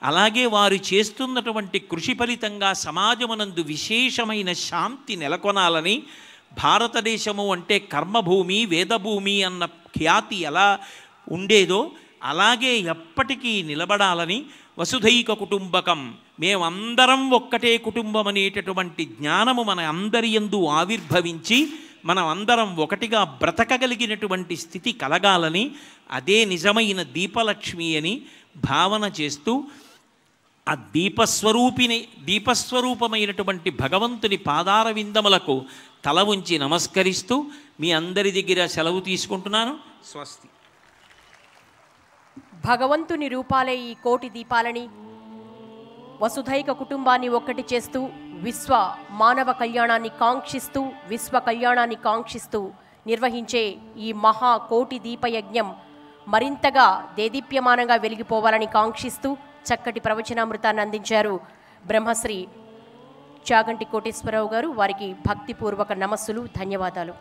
అలాగే వారు చేస్తున్నటువంటి కృషి ఫలితంగా సమాజమునందు విశేషమైన శాంతి నెలకొనాలని భారతదేశము అంటే కర్మభూమి వేదభూమి అన్న ఖ్యాతి ఎలా ఉండేదో అలాగే ఎప్పటికీ నిలబడాలని వసుధైక కుటుంబకం మేమందరం ఒక్కటే కుటుంబం అనేటటువంటి జ్ఞానము మన అందరి ఎందు ఆవిర్భవించి మనం అందరం ఒకటిగా బ్రతకగలిగినటువంటి స్థితి కలగాలని అదే నిజమైన దీపలక్ష్మి అని భావన చేస్తూ ఆ దీపస్వరూపిని దీపస్వరూపమైనటువంటి భగవంతుని పాదార విందములకు తల ఉంచి నమస్కరిస్తూ మీ అందరి దగ్గర సెలవు తీసుకుంటున్నాను స్వస్తి భగవంతుని రూపాలే ఈ కోటి దీపాలని వసుధైక కుటుంబాన్ని ఒక్కటి చేస్తూ విశ్వ మానవ కళ్యాణాన్ని కాంక్షిస్తూ విశ్వ కళ్యాణాన్ని కాంక్షిస్తూ నిర్వహించే ఈ మహా కోటి దీపయజ్ఞం మరింతగా దేదీప్యమానంగా వెలిగిపోవాలని కాంక్షిస్తూ చక్కటి ప్రవచనామృతాన్ని అందించారు బ్రహ్మశ్రీ చాగంటి కోటేశ్వరరావు గారు వారికి భక్తిపూర్వక నమస్సులు ధన్యవాదాలు